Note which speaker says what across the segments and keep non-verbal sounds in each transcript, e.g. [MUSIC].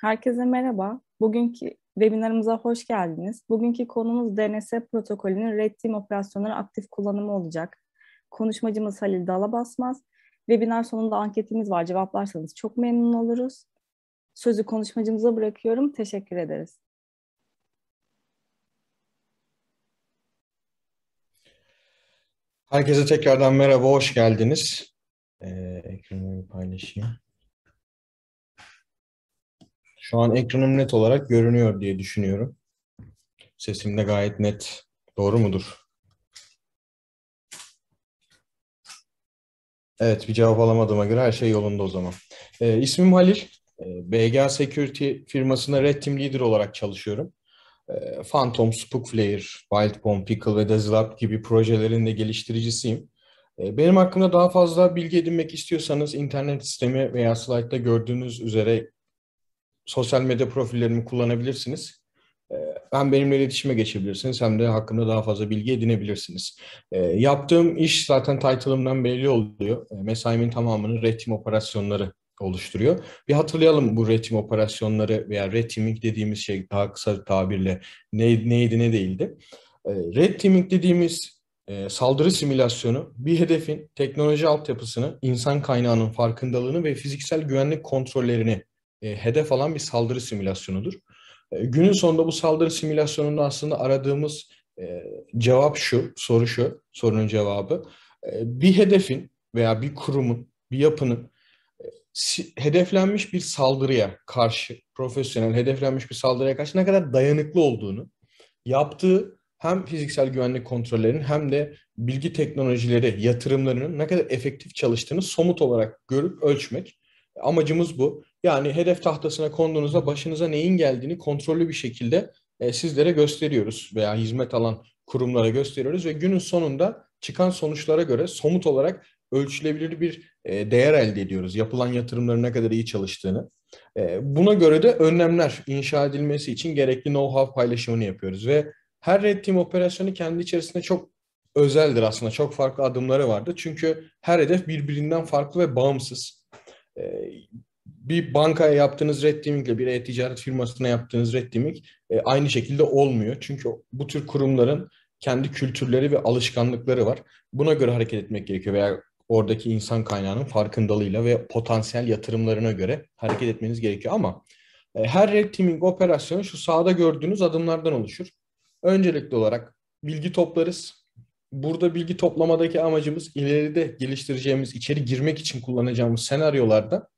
Speaker 1: Herkese merhaba. Bugünkü webinarımıza hoş geldiniz. Bugünkü konumuz DNS protokolünün Red Team operasyonları aktif kullanımı olacak. Konuşmacımız Halil Dalabasmaz. Webinar sonunda anketimiz var. Cevaplarsanız çok memnun oluruz. Sözü konuşmacımıza bırakıyorum. Teşekkür ederiz. Herkese tekrardan merhaba, hoş geldiniz. Ee, ekranımı paylaşayım. Şu an ekranım net olarak görünüyor diye düşünüyorum. Sesim de gayet net. Doğru mudur? Evet bir cevap alamadığıma göre her şey yolunda o zaman. Ee, ismim Halil. Ee, BG Security firmasında Red Team Leader olarak çalışıyorum. Ee, Phantom, Spook Flare, Wild Bomb, Pickle ve Dazzleup gibi projelerin de geliştiricisiyim. Ee, benim hakkında daha fazla bilgi edinmek istiyorsanız internet sistemi veya Slide'da gördüğünüz üzere sosyal medya profillerimi kullanabilirsiniz. Ee, hem benimle iletişime geçebilirsiniz hem de hakkında daha fazla bilgi edinebilirsiniz. Ee, yaptığım iş zaten title'ımdan belli oluyor. E, ee, mesaimin tamamını Red Team operasyonları oluşturuyor. Bir hatırlayalım bu Red Team operasyonları veya Red Teaming dediğimiz şey daha kısa tabirle neydi, ne değildi. E, Red Teaming dediğimiz e, saldırı simülasyonu bir hedefin teknoloji altyapısını, insan kaynağının farkındalığını ve fiziksel güvenlik kontrollerini e, hedef alan bir saldırı simülasyonudur. E, günün sonunda bu saldırı simülasyonunda aslında aradığımız e, cevap şu, soru şu, sorunun cevabı. E, bir hedefin veya bir kurumun, bir yapının e, hedeflenmiş bir saldırıya karşı, profesyonel hedeflenmiş bir saldırıya karşı ne kadar dayanıklı olduğunu, yaptığı hem fiziksel güvenlik kontrollerinin hem de bilgi teknolojileri yatırımlarının ne kadar efektif çalıştığını somut olarak görüp ölçmek Amacımız bu. Yani hedef tahtasına konduğunuzda başınıza neyin geldiğini kontrollü bir şekilde e, sizlere gösteriyoruz veya hizmet alan kurumlara gösteriyoruz ve günün sonunda çıkan sonuçlara göre somut olarak ölçülebilir bir e, değer elde ediyoruz. Yapılan yatırımların ne kadar iyi çalıştığını. E, buna göre de önlemler inşa edilmesi için gerekli know-how paylaşımını yapıyoruz ve her red team operasyonu kendi içerisinde çok özeldir aslında. Çok farklı adımları vardır. Çünkü her hedef birbirinden farklı ve bağımsız. Ee, bir bankaya yaptığınız reddimikle bir e-ticaret firmasına yaptığınız reddimik e, aynı şekilde olmuyor. Çünkü bu tür kurumların kendi kültürleri ve alışkanlıkları var. Buna göre hareket etmek gerekiyor veya oradaki insan kaynağının farkındalığıyla ve potansiyel yatırımlarına göre hareket etmeniz gerekiyor. Ama e, her red teaming operasyonu şu sağda gördüğünüz adımlardan oluşur. Öncelikli olarak bilgi toplarız burada bilgi toplamadaki amacımız ileride geliştireceğimiz, içeri girmek için kullanacağımız senaryolarda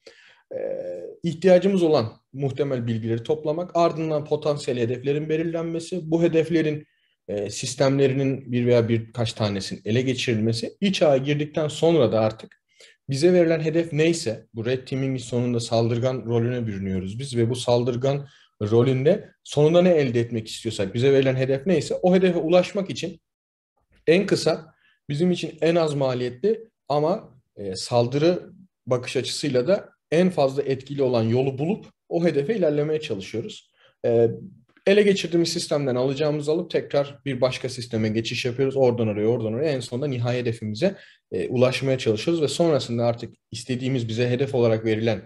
Speaker 1: ihtiyacımız olan muhtemel bilgileri toplamak, ardından potansiyel hedeflerin belirlenmesi, bu hedeflerin sistemlerinin bir veya birkaç tanesinin ele geçirilmesi, iç ağa girdikten sonra da artık bize verilen hedef neyse, bu red teaming sonunda saldırgan rolüne bürünüyoruz biz ve bu saldırgan rolünde sonunda ne elde etmek istiyorsak, bize verilen hedef neyse o hedefe ulaşmak için en kısa bizim için en az maliyetli ama e, saldırı bakış açısıyla da en fazla etkili olan yolu bulup o hedefe ilerlemeye çalışıyoruz. E, ele geçirdiğimiz sistemden alacağımız alıp tekrar bir başka sisteme geçiş yapıyoruz. Oradan oraya, oradan oraya. En sonunda nihai hedefimize e, ulaşmaya çalışıyoruz ve sonrasında artık istediğimiz bize hedef olarak verilen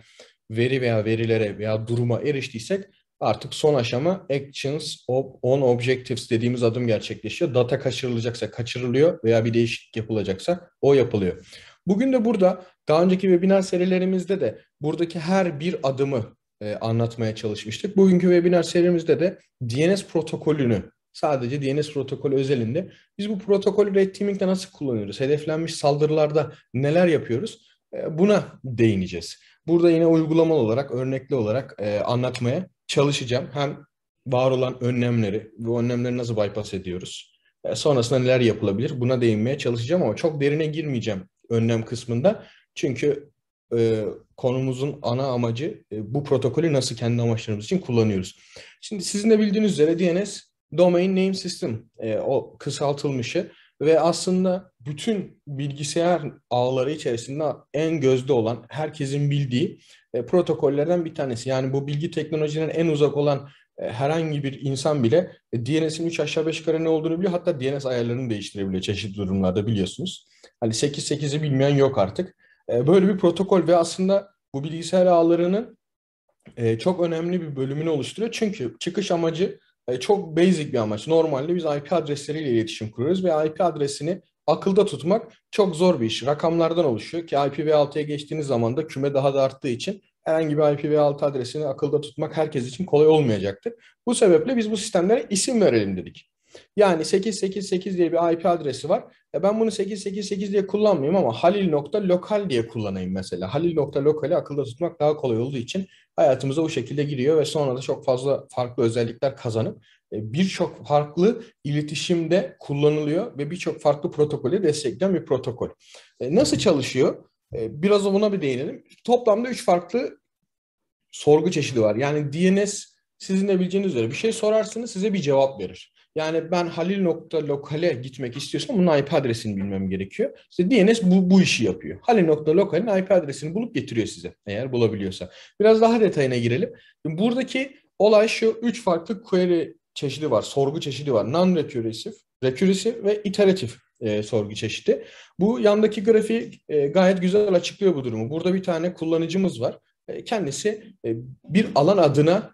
Speaker 1: veri veya verilere veya duruma eriştiysek Artık son aşama Actions on Objectives dediğimiz adım gerçekleşiyor. Data kaçırılacaksa kaçırılıyor veya bir değişiklik yapılacaksa o yapılıyor. Bugün de burada daha önceki webinar serilerimizde de buradaki her bir adımı e, anlatmaya çalışmıştık. Bugünkü webinar serimizde de DNS protokolünü sadece DNS protokolü özelinde biz bu protokolü red teaming'de nasıl kullanıyoruz? Hedeflenmiş saldırılarda neler yapıyoruz? E, buna değineceğiz. Burada yine uygulamalı olarak, örnekli olarak e, anlatmaya çalışacağım. Hem var olan önlemleri, bu önlemleri nasıl bypass ediyoruz? E, sonrasında neler yapılabilir? Buna değinmeye çalışacağım ama çok derine girmeyeceğim önlem kısmında. Çünkü e, konumuzun ana amacı e, bu protokolü nasıl kendi amaçlarımız için kullanıyoruz. Şimdi sizin de bildiğiniz üzere DNS Domain Name System e, o kısaltılmışı ve aslında bütün bilgisayar ağları içerisinde en gözde olan, herkesin bildiği e, protokollerden bir tanesi. Yani bu bilgi teknolojinin en uzak olan e, herhangi bir insan bile e, DNS'in 3 aşağı 5 yukarı ne olduğunu biliyor. Hatta DNS ayarlarını değiştirebiliyor çeşitli durumlarda biliyorsunuz. Hani 8-8'i bilmeyen yok artık. E, böyle bir protokol ve aslında bu bilgisayar ağlarının e, çok önemli bir bölümünü oluşturuyor. Çünkü çıkış amacı e, çok basic bir amaç. Normalde biz IP adresleriyle iletişim kuruyoruz ve IP adresini akılda tutmak çok zor bir iş. Rakamlardan oluşuyor ki IPv6'ya geçtiğiniz zaman da küme daha da arttığı için herhangi bir IPv6 adresini akılda tutmak herkes için kolay olmayacaktır. Bu sebeple biz bu sistemlere isim verelim dedik. Yani 888 diye bir IP adresi var. E ben bunu 888 diye kullanmayayım ama halil.lokal diye kullanayım mesela. Halil.lokali akılda tutmak daha kolay olduğu için hayatımıza bu şekilde giriyor ve sonra da çok fazla farklı özellikler kazanıp e, birçok farklı iletişimde kullanılıyor ve birçok farklı protokolü destekleyen bir protokol. E, nasıl çalışıyor? E, biraz da bir değinelim. Toplamda üç farklı sorgu çeşidi var. Yani DNS sizin de bileceğiniz üzere bir şey sorarsınız size bir cevap verir. Yani ben halil.lokale gitmek istiyorsam bunun IP adresini bilmem gerekiyor. İşte DNS bu, bu işi yapıyor. Halil.locale'in IP adresini bulup getiriyor size eğer bulabiliyorsa. Biraz daha detayına girelim. Buradaki olay şu, üç farklı query çeşidi var, sorgu çeşidi var. Non-recursive, recursive ve iteratif e, sorgu çeşidi. Bu yandaki grafik e, gayet güzel açıklıyor bu durumu. Burada bir tane kullanıcımız var. E, kendisi e, bir alan adına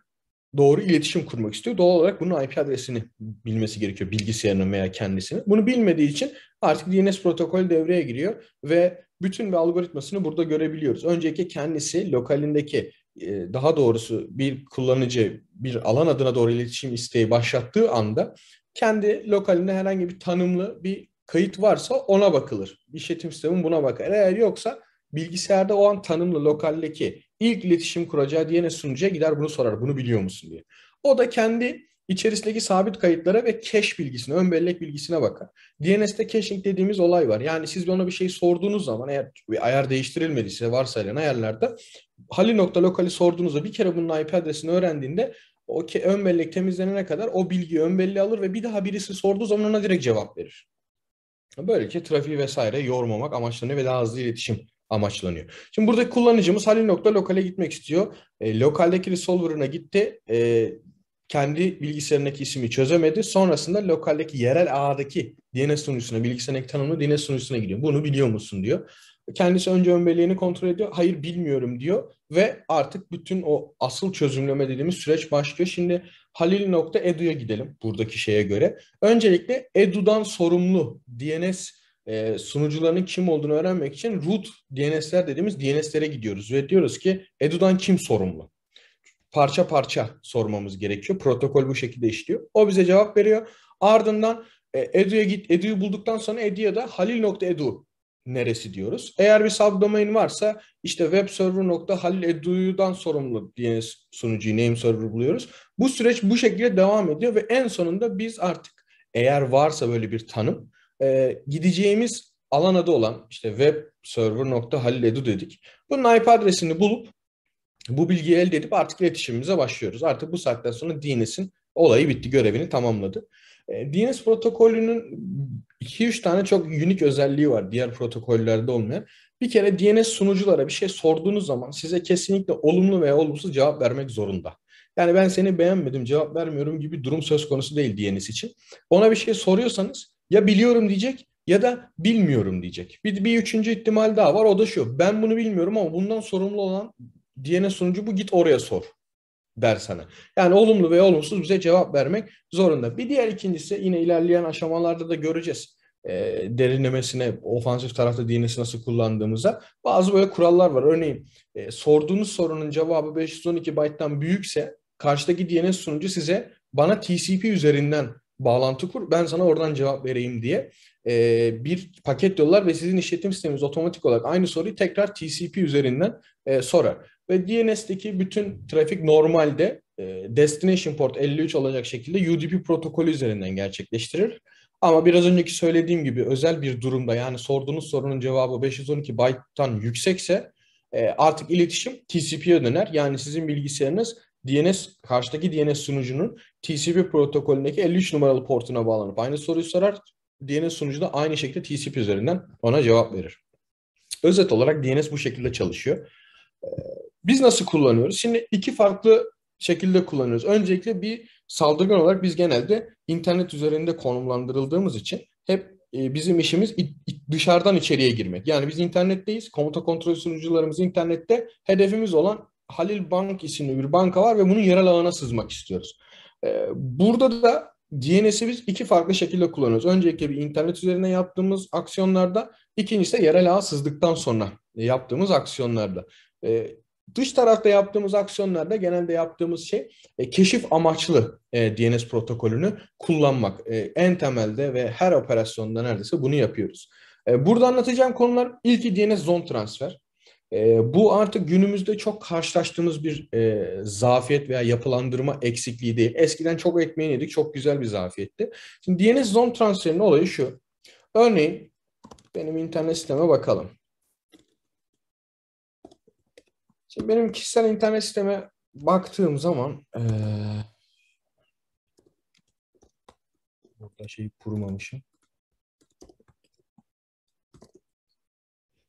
Speaker 1: doğru iletişim kurmak istiyor. Doğal olarak bunun IP adresini bilmesi gerekiyor bilgisayarının veya kendisini. Bunu bilmediği için artık DNS protokolü devreye giriyor ve bütün ve algoritmasını burada görebiliyoruz. Önceki kendisi lokalindeki e, daha doğrusu bir kullanıcı bir alan adına doğru iletişim isteği başlattığı anda kendi lokalinde herhangi bir tanımlı bir kayıt varsa ona bakılır. İşletim sistemi buna bakar. Eğer yoksa bilgisayarda o an tanımlı lokaldeki ilk iletişim kuracağı diyene sunucuya gider bunu sorar. Bunu biliyor musun diye. O da kendi içerisindeki sabit kayıtlara ve cache bilgisine, ön bellek bilgisine bakar. DNS'te caching dediğimiz olay var. Yani siz ona bir şey sorduğunuz zaman eğer bir ayar değiştirilmediyse varsayılan ayarlarda Hali.local'i sorduğunuzda bir kere bunun IP adresini öğrendiğinde o ön bellek temizlenene kadar o bilgiyi ön belleğe alır ve bir daha birisi sorduğu zaman ona direkt cevap verir. Böylece trafiği vesaire yormamak amaçlanıyor ve daha hızlı iletişim amaçlanıyor. Şimdi buradaki kullanıcımız halil.local'e gitmek istiyor. E, lokaldeki resolver'ına gitti. E, kendi bilgisayarındaki ismi çözemedi. Sonrasında lokaldeki yerel ağdaki DNS sunucusuna, bilgisayarındaki tanımlı DNS sunucusuna gidiyor. Bunu biliyor musun diyor. Kendisi önce önbeliğini kontrol ediyor. Hayır bilmiyorum diyor ve artık bütün o asıl çözümleme dediğimiz süreç başlıyor. Şimdi halil.edu'ya gidelim buradaki şeye göre. Öncelikle edu'dan sorumlu DNS e, sunucularının kim olduğunu öğrenmek için root DNS'ler dediğimiz DNS'lere gidiyoruz ve diyoruz ki edu'dan kim sorumlu? Parça parça sormamız gerekiyor. Protokol bu şekilde işliyor. O bize cevap veriyor. Ardından e, Edu'ya git, Edu'yu bulduktan sonra Edu'ya da halil.edu neresi diyoruz. Eğer bir subdomain varsa işte web server.haliledu'dan sorumlu diye sunucuyu name server buluyoruz. Bu süreç bu şekilde devam ediyor ve en sonunda biz artık eğer varsa böyle bir tanım e, gideceğimiz alan adı olan işte web server.haliledu dedik. Bunun IP adresini bulup bu bilgiyi elde edip artık iletişimimize başlıyoruz. Artık bu saatten sonra DNS'in olayı bitti, görevini tamamladı. E, DNS protokolünün 2-3 tane çok unik özelliği var diğer protokollerde olmayan. Bir kere DNS sunuculara bir şey sorduğunuz zaman size kesinlikle olumlu veya olumsuz cevap vermek zorunda. Yani ben seni beğenmedim cevap vermiyorum gibi durum söz konusu değil DNS için. Ona bir şey soruyorsanız ya biliyorum diyecek ya da bilmiyorum diyecek. Bir, bir üçüncü ihtimal daha var o da şu. Ben bunu bilmiyorum ama bundan sorumlu olan DNS sunucu bu git oraya sor der sana. Yani olumlu ve olumsuz bize cevap vermek zorunda. Bir diğer ikincisi yine ilerleyen aşamalarda da göreceğiz e, derinlemesine ofansif tarafta DNS'i nasıl kullandığımıza bazı böyle kurallar var. Örneğin e, sorduğunuz sorunun cevabı 512 byte'dan büyükse karşıdaki DNS sunucu size bana TCP üzerinden bağlantı kur ben sana oradan cevap vereyim diye e, bir paket yollar ve sizin işletim sisteminiz otomatik olarak aynı soruyu tekrar TCP üzerinden e, sorar. Ve DNS'deki bütün trafik normalde e, destination port 53 olacak şekilde UDP protokolü üzerinden gerçekleştirir. Ama biraz önceki söylediğim gibi özel bir durumda yani sorduğunuz sorunun cevabı 512 byte'tan yüksekse e, artık iletişim TCP'ye döner. Yani sizin bilgisayarınız DNS karşıdaki DNS sunucunun TCP protokolündeki 53 numaralı portuna bağlanıp aynı soruyu sorar. DNS sunucu da aynı şekilde TCP üzerinden ona cevap verir. Özet olarak DNS bu şekilde çalışıyor. E, biz nasıl kullanıyoruz? Şimdi iki farklı şekilde kullanıyoruz. Öncelikle bir saldırgan olarak biz genelde internet üzerinde konumlandırıldığımız için hep e, bizim işimiz dışarıdan içeriye girmek. Yani biz internetteyiz. Komuta kontrol sunucularımız internette. Hedefimiz olan Halil Bank isimli bir banka var ve bunun yerel ağına sızmak istiyoruz. E, burada da DNS'i biz iki farklı şekilde kullanıyoruz. Öncelikle bir internet üzerine yaptığımız aksiyonlarda, ikincisi de yerel ağa sızdıktan sonra yaptığımız aksiyonlarda. E, Dış tarafta yaptığımız aksiyonlarda genelde yaptığımız şey e, keşif amaçlı e, DNS protokolünü kullanmak. E, en temelde ve her operasyonda neredeyse bunu yapıyoruz. E, burada anlatacağım konular ilki DNS zone transfer. E, bu artık günümüzde çok karşılaştığımız bir e, zafiyet veya yapılandırma eksikliği değil. Eskiden çok ekmeğini yedik, çok güzel bir zafiyetti. Şimdi DNS zone transferinin olayı şu. Örneğin benim internet siteme bakalım. Şimdi benim kişisel internet sisteme baktığım zaman ee, burada şey kurmamışım.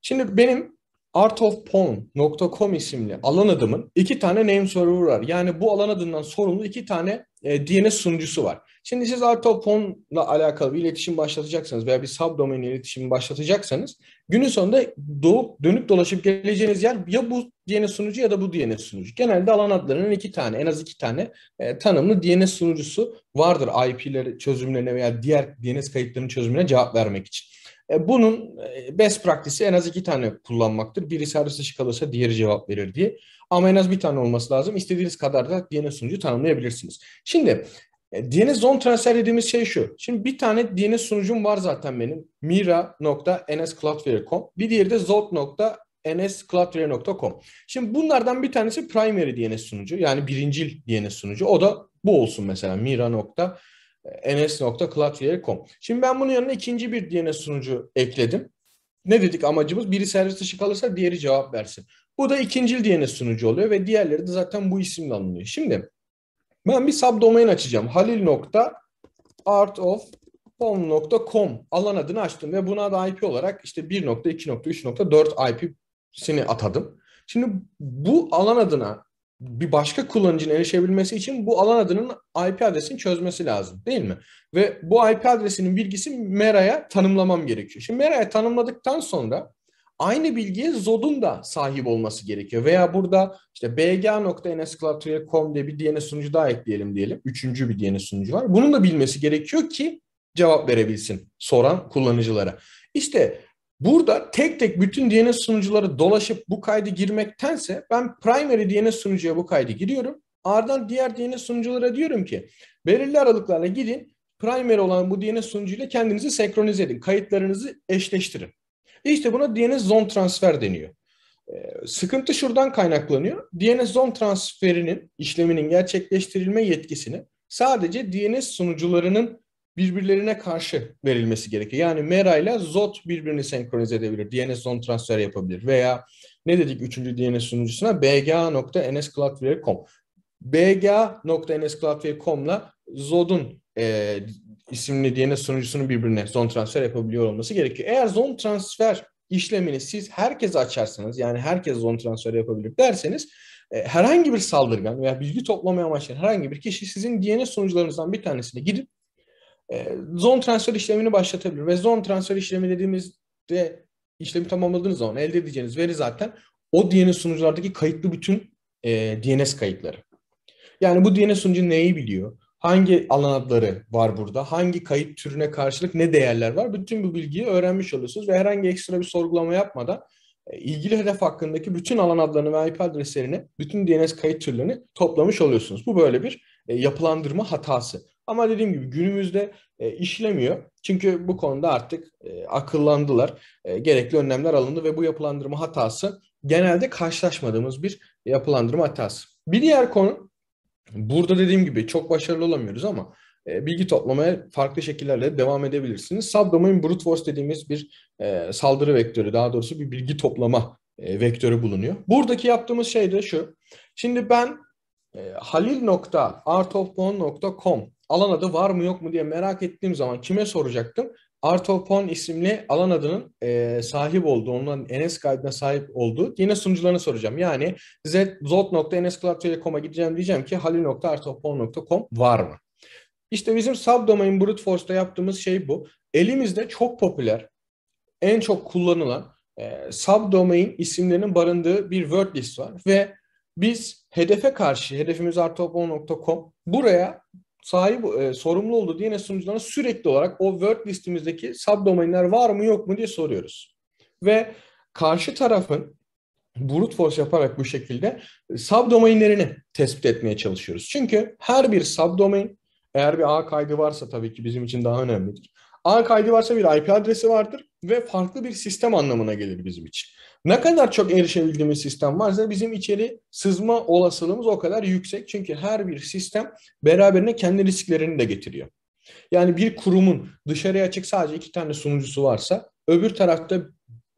Speaker 1: Şimdi benim artofporn.com isimli alan adımın iki tane name server var. Yani bu alan adından sorumlu iki tane e, DNS sunucusu var. Şimdi siz Artopon.'la alakalı bir iletişim başlatacaksanız veya bir subdomain iletişimi başlatacaksanız günün sonunda doğup dönüp dolaşıp geleceğiniz yer ya bu DNS sunucu ya da bu DNS sunucu. Genelde alan adlarının iki tane en az iki tane e, tanımlı DNS sunucusu vardır IP'leri çözümlerine veya diğer DNS kayıtlarının çözümüne cevap vermek için. E, bunun e, best practice'i en az iki tane kullanmaktır. Biri servis dışı kalırsa diğeri cevap verir diye. Ama en az bir tane olması lazım. İstediğiniz kadar da DNS sunucu tanımlayabilirsiniz. Şimdi e, DNS zone transfer dediğimiz şey şu. Şimdi bir tane DNS sunucum var zaten benim. mira.nscloudflare.com Bir diğeri de zot.nscloudflare.com Şimdi bunlardan bir tanesi primary DNS sunucu. Yani birincil DNS sunucu. O da bu olsun mesela mira.nscloudflare.com ns.cloudflare.com. Şimdi ben bunun yanına ikinci bir DNS sunucu ekledim. Ne dedik amacımız? Biri servis dışı kalırsa diğeri cevap versin. Bu da ikinci DNS sunucu oluyor ve diğerleri de zaten bu isimle anılıyor. Şimdi ben bir subdomain açacağım. halil.artofhome.com alan adını açtım ve buna da IP olarak işte 1.2.3.4 IP'sini atadım. Şimdi bu alan adına bir başka kullanıcının erişebilmesi için bu alan adının IP adresini çözmesi lazım değil mi? Ve bu IP adresinin bilgisi Mera'ya tanımlamam gerekiyor. Şimdi Mera'ya tanımladıktan sonra aynı bilgiye Zod'un da sahip olması gerekiyor. Veya burada işte bg.nscloud.com diye bir DNS sunucu daha ekleyelim diyelim. Üçüncü bir DNS sunucu var. Bunun da bilmesi gerekiyor ki cevap verebilsin soran kullanıcılara. İşte Burada tek tek bütün DNS sunucuları dolaşıp bu kaydı girmektense ben primary DNS sunucuya bu kaydı giriyorum. Ardından diğer DNS sunuculara diyorum ki belirli aralıklarla gidin primary olan bu DNS sunucuyla kendinizi senkronize edin. Kayıtlarınızı eşleştirin. İşte buna DNS zone transfer deniyor. Ee, sıkıntı şuradan kaynaklanıyor. DNS zone transferinin işleminin gerçekleştirilme yetkisini sadece DNS sunucularının birbirlerine karşı verilmesi gerekiyor. Yani Mera ile Zot birbirini senkronize edebilir. DNS zone transfer yapabilir veya ne dedik üçüncü DNS sunucusuna bga.nscloudflare.com bga.nscloudflare.com'la Zod'un e, isimli DNS sunucusunun birbirine zone transfer yapabiliyor olması gerekiyor. Eğer zone transfer işlemini siz herkese açarsanız yani herkes zone transfer yapabilir derseniz e, herhangi bir saldırgan veya bilgi toplamaya amaçlayan herhangi bir kişi sizin DNS sunucularınızdan bir tanesine gidip e, zone transfer işlemini başlatabilir. Ve zon transfer işlemi dediğimizde işlemi tamamladığınız zaman elde edeceğiniz veri zaten o DNS sunuculardaki kayıtlı bütün e, DNS kayıtları. Yani bu DNS sunucu neyi biliyor? Hangi alan adları var burada? Hangi kayıt türüne karşılık ne değerler var? Bütün bu bilgiyi öğrenmiş oluyorsunuz ve herhangi ekstra bir sorgulama yapmadan e, ilgili hedef hakkındaki bütün alan adlarını ve IP adreslerini, bütün DNS kayıt türlerini toplamış oluyorsunuz. Bu böyle bir e, yapılandırma hatası. Ama dediğim gibi günümüzde e, işlemiyor. Çünkü bu konuda artık e, akıllandılar. E, gerekli önlemler alındı ve bu yapılandırma hatası genelde karşılaşmadığımız bir yapılandırma hatası. Bir diğer konu burada dediğim gibi çok başarılı olamıyoruz ama e, bilgi toplamaya farklı şekillerle devam edebilirsiniz. Subdomain brute force dediğimiz bir e, saldırı vektörü daha doğrusu bir bilgi toplama e, vektörü bulunuyor. Buradaki yaptığımız şey de şu. Şimdi ben e, ee, halil.artofpon.com alan adı var mı yok mu diye merak ettiğim zaman kime soracaktım? Artopon isimli alan adının e, sahip olduğu, onun NS kaydına sahip olduğu yine sunucularına soracağım. Yani zot.nscloud.com'a gideceğim diyeceğim ki halil.artopon.com var mı? İşte bizim subdomain brute force'da yaptığımız şey bu. Elimizde çok popüler, en çok kullanılan e, subdomain isimlerinin barındığı bir word list var ve biz hedefe karşı hedefimiz hedefimizartopo.com buraya sahip e, sorumlu olduğu DNS sunucularına sürekli olarak o word listimizdeki subdomainler var mı yok mu diye soruyoruz. Ve karşı tarafın brute force yaparak bu şekilde subdomainlerini tespit etmeye çalışıyoruz. Çünkü her bir subdomain eğer bir ağ kaydı varsa tabii ki bizim için daha önemlidir. Ağ kaydı varsa bir IP adresi vardır ve farklı bir sistem anlamına gelir bizim için. Ne kadar çok erişebildiğimiz sistem varsa bizim içeri sızma olasılığımız o kadar yüksek. Çünkü her bir sistem beraberine kendi risklerini de getiriyor. Yani bir kurumun dışarıya açık sadece iki tane sunucusu varsa öbür tarafta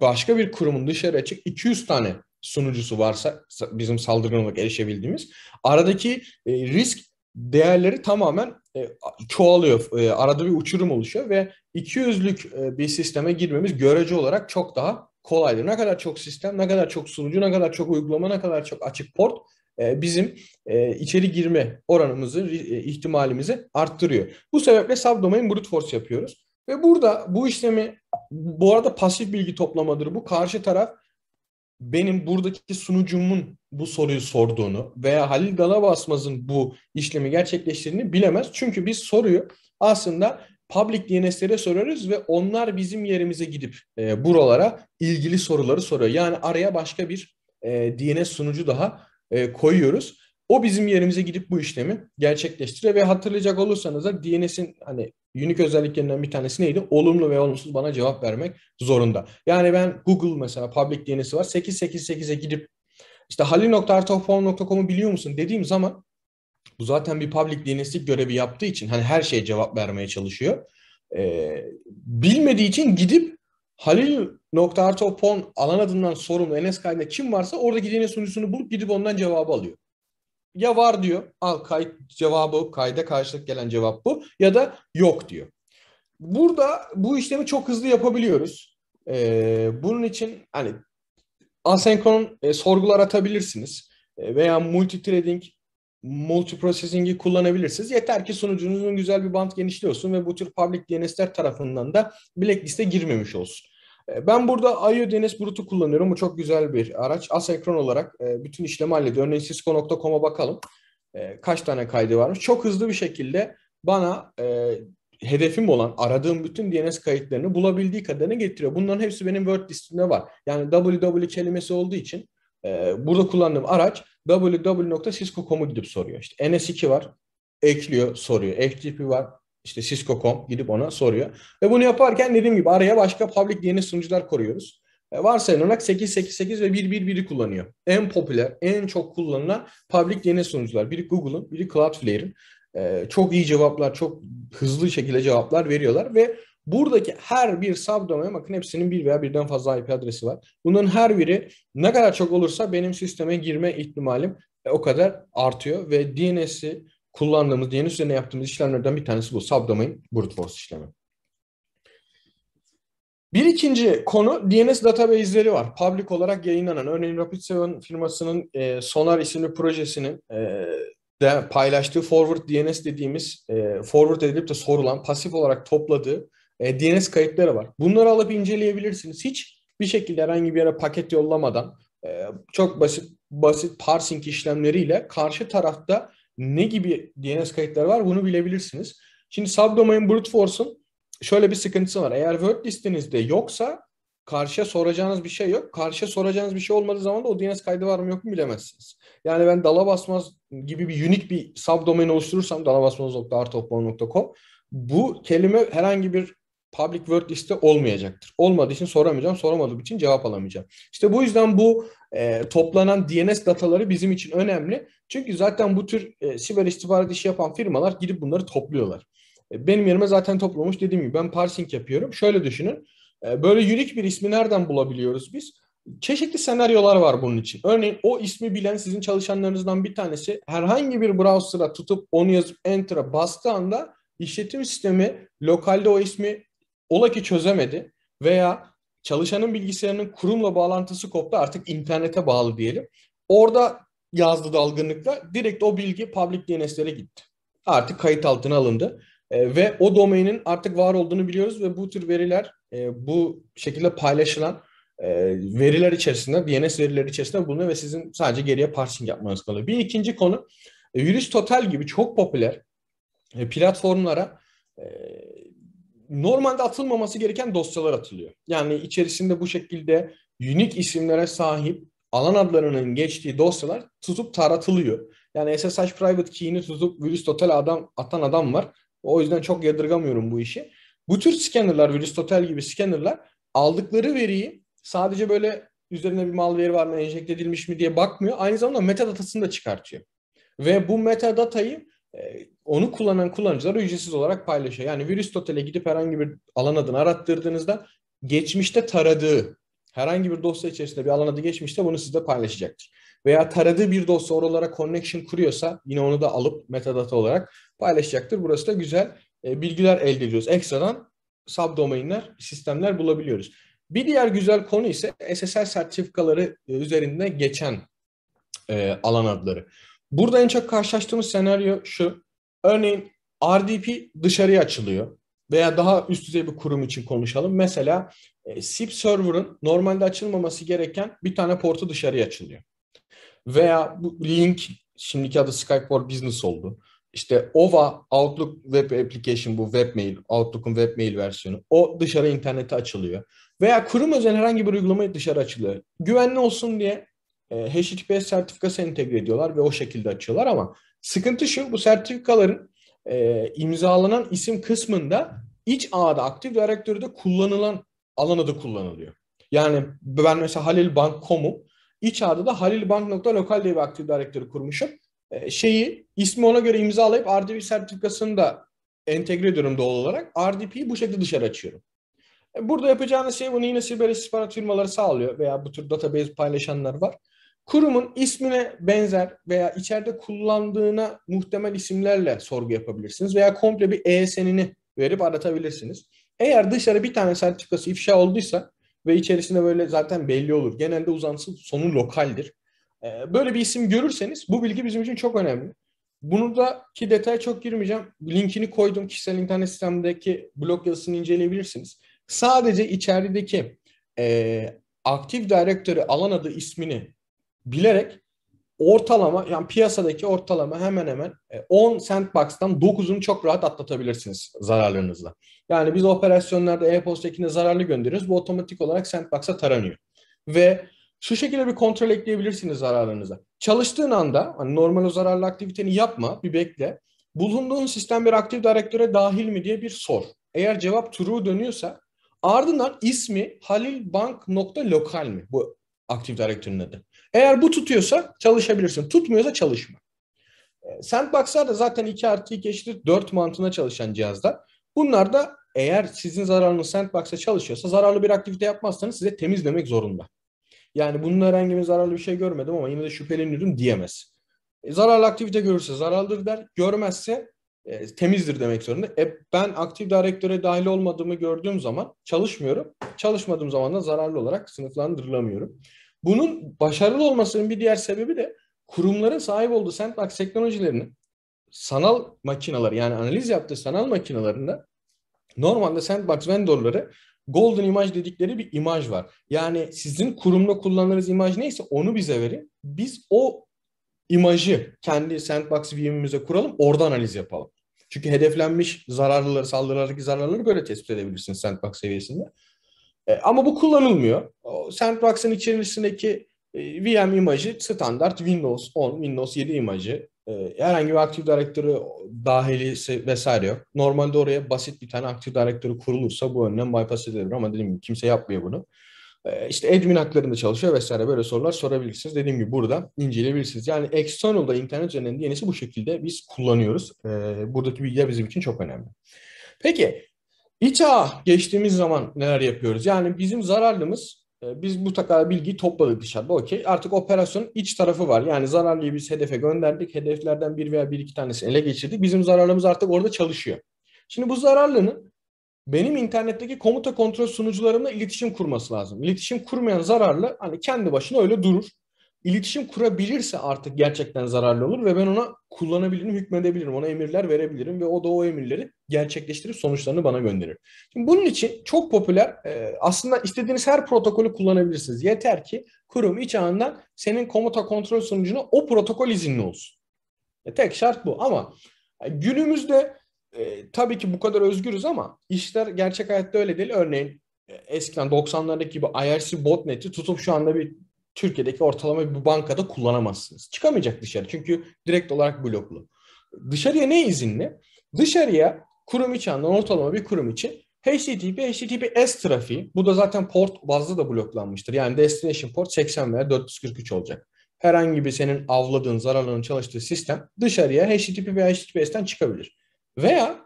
Speaker 1: başka bir kurumun dışarıya açık 200 tane sunucusu varsa bizim saldırgan olarak erişebildiğimiz aradaki e, risk değerleri tamamen e, çoğalıyor. E, arada bir uçurum oluşuyor ve 200'lük bir sisteme girmemiz görece olarak çok daha kolaydır. Ne kadar çok sistem, ne kadar çok sunucu, ne kadar çok uygulama, ne kadar çok açık port e, bizim e, içeri girme oranımızı, e, ihtimalimizi arttırıyor. Bu sebeple subdomain brute force yapıyoruz. Ve burada bu işlemi, bu arada pasif bilgi toplamadır. Bu karşı taraf benim buradaki sunucumun bu soruyu sorduğunu veya Halil Galabasmaz'ın bu işlemi gerçekleştirdiğini bilemez. Çünkü biz soruyu aslında public DNS'lere sorarız ve onlar bizim yerimize gidip e, buralara ilgili soruları soruyor. Yani araya başka bir e, DNS sunucu daha e, koyuyoruz. O bizim yerimize gidip bu işlemi gerçekleştiriyor ve hatırlayacak olursanız da DNS'in hani unique özelliklerinden bir tanesi neydi? Olumlu ve olumsuz bana cevap vermek zorunda. Yani ben Google mesela public DNS'i var 888'e gidip işte halil.artofon.com'u biliyor musun dediğim zaman bu zaten bir public DNS'lik görevi yaptığı için hani her şeye cevap vermeye çalışıyor. Ee, bilmediği için gidip Halil nokta Hartopon alan adından sorumlu Enes kaydında kim varsa orada DNS sunucusunu bulup gidip ondan cevabı alıyor. Ya var diyor. Al kayıt cevabı kayda karşılık gelen cevap bu. Ya da yok diyor. Burada bu işlemi çok hızlı yapabiliyoruz. Ee, bunun için hani asenkron e, sorgular atabilirsiniz. E, veya trading multiprocessing'i kullanabilirsiniz. Yeter ki sunucunuzun güzel bir bant genişliği olsun ve bu tür public DNS'ler tarafından da blacklist'e girmemiş olsun. Ee, ben burada IODNS Brut'u kullanıyorum. Bu çok güzel bir araç. Asenkron olarak e, bütün işlemi hallediyor. Örneğin Cisco.com'a bakalım. Ee, kaç tane kaydı varmış. Çok hızlı bir şekilde bana e, hedefim olan aradığım bütün DNS kayıtlarını bulabildiği kadarını getiriyor. Bunların hepsi benim Word listimde var. Yani ww kelimesi olduğu için e, burada kullandığım araç www.cisco.com'u gidip soruyor. İşte NS2 var, ekliyor, soruyor. FTP var, işte Cisco.com gidip ona soruyor. Ve bunu yaparken dediğim gibi araya başka public yeni sunucular koruyoruz. E, varsayılarak 888 ve 111'i kullanıyor. En popüler, en çok kullanılan public DNS sunucular. Biri Google'ın, biri Cloudflare'in. E, çok iyi cevaplar, çok hızlı şekilde cevaplar veriyorlar ve Buradaki her bir subdomain bakın hepsinin bir veya birden fazla IP adresi var. Bunun her biri ne kadar çok olursa benim sisteme girme ihtimalim e, o kadar artıyor ve DNS'i kullandığımız, DNS üzerine yaptığımız işlemlerden bir tanesi bu subdomain brute force işlemi. Bir ikinci konu DNS database'leri var. Public olarak yayınlanan. Örneğin Rapid7 firmasının e, Sonar isimli projesinin e, de paylaştığı forward DNS dediğimiz e, forward edilip de sorulan pasif olarak topladığı e, DNS kayıtları var. Bunları alıp inceleyebilirsiniz. Hiç bir şekilde herhangi bir yere paket yollamadan e, çok basit basit parsing işlemleriyle karşı tarafta ne gibi DNS kayıtları var bunu bilebilirsiniz. Şimdi subdomain brute force'un şöyle bir sıkıntısı var. Eğer word listinizde yoksa karşıya soracağınız bir şey yok. Karşıya soracağınız bir şey olmadığı zaman da o DNS kaydı var mı yok mu bilemezsiniz. Yani ben dala basmaz gibi bir unik bir subdomain oluşturursam dala dalabasmaz.artopman.com bu kelime herhangi bir public word liste olmayacaktır. Olmadığı için soramayacağım, soramadığım için cevap alamayacağım. İşte bu yüzden bu e, toplanan DNS dataları bizim için önemli. Çünkü zaten bu tür e, siber istihbarat işi yapan firmalar gidip bunları topluyorlar. E, benim yerime zaten toplamış dediğim gibi ben parsing yapıyorum. Şöyle düşünün, e, böyle unique bir ismi nereden bulabiliyoruz biz? Çeşitli senaryolar var bunun için. Örneğin o ismi bilen sizin çalışanlarınızdan bir tanesi herhangi bir browser'a tutup onu yazıp enter'a bastığı anda işletim sistemi lokalde o ismi Ola ki çözemedi veya çalışanın bilgisayarının kurumla bağlantısı koptu artık internete bağlı diyelim. Orada yazdı dalgınlıkla direkt o bilgi public DNS'lere gitti. Artık kayıt altına alındı. E, ve o domainin artık var olduğunu biliyoruz ve bu tür veriler e, bu şekilde paylaşılan e, veriler içerisinde, DNS verileri içerisinde bulunuyor ve sizin sadece geriye parsing yapmanız kalıyor. Bir ikinci konu, e, Virüs Total gibi çok popüler e, platformlara e, normalde atılmaması gereken dosyalar atılıyor. Yani içerisinde bu şekilde unique isimlere sahip alan adlarının geçtiği dosyalar tutup taratılıyor. Yani SSH private key'ini tutup virüs total adam atan adam var. O yüzden çok yadırgamıyorum bu işi. Bu tür scannerlar, virüs total gibi scannerlar aldıkları veriyi sadece böyle üzerine bir malware var mı, enjekte edilmiş mi diye bakmıyor. Aynı zamanda metadatasını da çıkartıyor. Ve bu metadatayı ee, onu kullanan kullanıcılar ücretsiz olarak paylaşıyor. Yani Virüstotel'e gidip herhangi bir alan adını arattırdığınızda geçmişte taradığı herhangi bir dosya içerisinde bir alan adı geçmişte bunu sizde paylaşacaktır. Veya taradığı bir dosya oralara connection kuruyorsa yine onu da alıp metadata olarak paylaşacaktır. Burası da güzel e, bilgiler elde ediyoruz. Ekstradan subdomainler, sistemler bulabiliyoruz. Bir diğer güzel konu ise SSL sertifikaları e, üzerinde geçen e, alan adları. Burada en çok karşılaştığımız senaryo şu. Örneğin RDP dışarıya açılıyor veya daha üst düzey bir kurum için konuşalım. Mesela e, SIP server'ın normalde açılmaması gereken bir tane portu dışarıya açılıyor. Veya bu link şimdiki adı Skype for Business oldu. İşte OVA Outlook Web Application bu webmail, Outlook'un webmail versiyonu. O dışarı internete açılıyor. Veya kurum özel herhangi bir uygulamayı dışarı açılıyor. Güvenli olsun diye e, HTTPS sertifikası entegre ediyorlar ve o şekilde açıyorlar ama sıkıntı şu bu sertifikaların e, imzalanan isim kısmında iç ağda aktif direktörde kullanılan alan adı kullanılıyor. Yani ben mesela halilbank.com'u iç ağda da halilbank.local diye bir aktif direktörü kurmuşum. E, şeyi ismi ona göre imzalayıp RDP sertifikasını da entegre ediyorum doğal olarak. RDP'yi bu şekilde dışarı açıyorum. E, burada yapacağınız şey bunu yine siber istihbarat firmaları sağlıyor veya bu tür database paylaşanlar var. Kurumun ismine benzer veya içeride kullandığına muhtemel isimlerle sorgu yapabilirsiniz veya komple bir ESN'ini verip aratabilirsiniz. Eğer dışarı bir tane sertifikası ifşa olduysa ve içerisinde böyle zaten belli olur. Genelde uzantısı sonu lokaldir. Ee, böyle bir isim görürseniz bu bilgi bizim için çok önemli. Bunu da ki detaya çok girmeyeceğim. Linkini koydum kişisel internet sistemdeki blog yazısını inceleyebilirsiniz. Sadece içerideki e, aktif direktörü alan adı ismini bilerek ortalama yani piyasadaki ortalama hemen hemen 10 e, sandbox'tan 9'unu çok rahat atlatabilirsiniz zararlarınızla. Yani biz operasyonlarda e-posta ekine zararlı gönderiyoruz. Bu otomatik olarak sandbox'a taranıyor. Ve şu şekilde bir kontrol ekleyebilirsiniz zararlarınıza. Çalıştığın anda hani normal o zararlı aktiviteni yapma, bir bekle. Bulunduğun sistem bir aktif direktöre dahil mi diye bir sor. Eğer cevap true dönüyorsa ardından ismi halilbank.lokal mi bu aktif direktörün adı. Eğer bu tutuyorsa çalışabilirsin. Tutmuyorsa çalışma. Ee, Sandbox'lar da zaten 2 artı 2 eşittir 4 mantığına çalışan cihazlar. Bunlar da eğer sizin zararınız sandbox'a çalışıyorsa zararlı bir aktivite yapmazsanız size temizlemek zorunda. Yani bunun herhangi bir zararlı bir şey görmedim ama yine de şüpheleniyorum diyemez. E, zararlı aktivite görürse zararlıdır der. Görmezse e, temizdir demek zorunda. E, ben aktif direktöre dahil olmadığımı gördüğüm zaman çalışmıyorum. Çalışmadığım zaman da zararlı olarak sınıflandırılamıyorum. Bunun başarılı olmasının bir diğer sebebi de kurumların sahip olduğu sandbox teknolojilerinin sanal makinalar yani analiz yaptığı sanal makinalarında normalde sandbox vendorları golden imaj dedikleri bir imaj var. Yani sizin kurumda kullandığınız imaj neyse onu bize verin. Biz o imajı kendi sandbox VM'imize kuralım orada analiz yapalım. Çünkü hedeflenmiş zararlıları, saldırılardaki zararları böyle tespit edebilirsiniz sandbox seviyesinde. E, ama bu kullanılmıyor. O Sandbox'ın içerisindeki e, VM imajı standart Windows 10, Windows 7 imajı. E, herhangi bir Active Directory dahilisi vesaire yok. Normalde oraya basit bir tane Active Directory kurulursa bu önlem bypass edilir ama dedim ki kimse yapmıyor bunu. E, işte admin haklarında çalışıyor vesaire böyle sorular sorabilirsiniz. Dediğim gibi burada inceleyebilirsiniz. Yani external'da internet üzerinden yenisi bu şekilde biz kullanıyoruz. E, buradaki bilgiler bizim için çok önemli. Peki İç ağa geçtiğimiz zaman neler yapıyoruz? Yani bizim zararlımız e, biz bu kadar bilgiyi topladık dışarıda. Okey. Artık operasyonun iç tarafı var. Yani zararlıyı biz hedefe gönderdik. Hedeflerden bir veya bir iki tanesini ele geçirdik. Bizim zararlımız artık orada çalışıyor. Şimdi bu zararlının benim internetteki komuta kontrol sunucularımla iletişim kurması lazım. İletişim kurmayan zararlı hani kendi başına öyle durur. İletişim kurabilirse artık gerçekten zararlı olur ve ben ona kullanabilirim, hükmedebilirim, ona emirler verebilirim ve o da o emirleri gerçekleştirip sonuçlarını bana gönderir. Şimdi bunun için çok popüler e, aslında istediğiniz her protokolü kullanabilirsiniz. Yeter ki kurum iç ağından senin komuta kontrol sonucuna o protokol izinli olsun. E, tek şart bu ama e, günümüzde tabii ki bu kadar özgürüz ama işler gerçek hayatta öyle değil. Örneğin eskiden 90'lardaki gibi IRC botnet'i tutup şu anda bir Türkiye'deki ortalama bir bankada kullanamazsınız. Çıkamayacak dışarı çünkü direkt olarak bloklu. Dışarıya ne izinli? Dışarıya kurum içi anlamı ortalama bir kurum için HTTP, HTTPS trafiği. Bu da zaten port bazlı da bloklanmıştır. Yani destination port 80 veya 443 olacak. Herhangi bir senin avladığın, zararların çalıştığı sistem dışarıya HTTP veya HTTPS'ten çıkabilir. Veya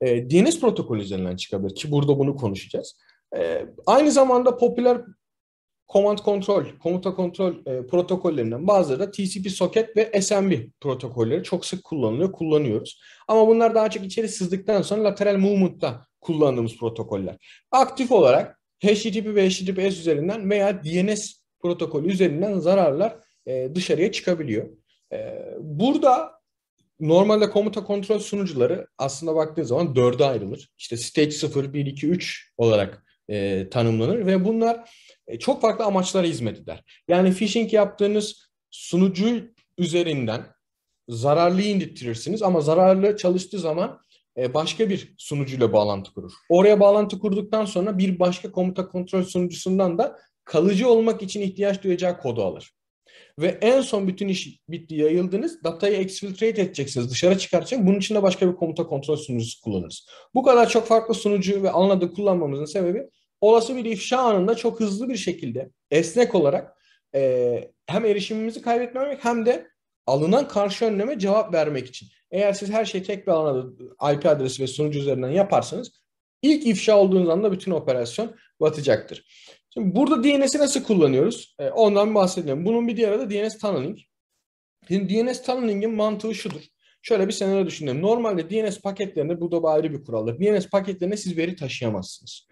Speaker 1: e, DNS protokolü üzerinden çıkabilir ki burada bunu konuşacağız. E, aynı zamanda popüler command kontrol, komuta kontrol e, protokollerinden bazıları da TCP socket ve SMB protokolleri çok sık kullanılıyor, kullanıyoruz. Ama bunlar daha çok içeri sızdıktan sonra lateral movement'ta kullandığımız protokoller. Aktif olarak HTTP ve HTTPS üzerinden veya DNS protokolü üzerinden zararlar e, dışarıya çıkabiliyor. E, burada normalde komuta kontrol sunucuları aslında baktığı zaman dörde ayrılır. İşte stage 0, 1, 2, 3 olarak e, tanımlanır ve bunlar e, çok farklı amaçlara hizmet eder. Yani phishing yaptığınız sunucu üzerinden zararlı indirirsiniz ama zararlı çalıştığı zaman e, başka bir sunucuyla bağlantı kurur. Oraya bağlantı kurduktan sonra bir başka komuta kontrol sunucusundan da kalıcı olmak için ihtiyaç duyacağı kodu alır. Ve en son bütün iş bitti yayıldınız. Datayı exfiltrate edeceksiniz. Dışarı çıkartacaksınız. Bunun için de başka bir komuta kontrol sunucusu kullanırız. Bu kadar çok farklı sunucu ve alnadı kullanmamızın sebebi olası bir ifşa anında çok hızlı bir şekilde esnek olarak e, hem erişimimizi kaybetmemek hem de alınan karşı önleme cevap vermek için. Eğer siz her şeyi tek bir alana IP adresi ve sunucu üzerinden yaparsanız ilk ifşa olduğunuz anda bütün operasyon batacaktır. Şimdi burada DNS'i nasıl kullanıyoruz? E, ondan bahsedelim. Bunun bir diğer adı DNS tunneling. Şimdi DNS tunneling'in mantığı şudur. Şöyle bir senaryo düşünelim. Normalde DNS paketlerinde bu da ayrı bir kuraldır. DNS paketlerine siz veri taşıyamazsınız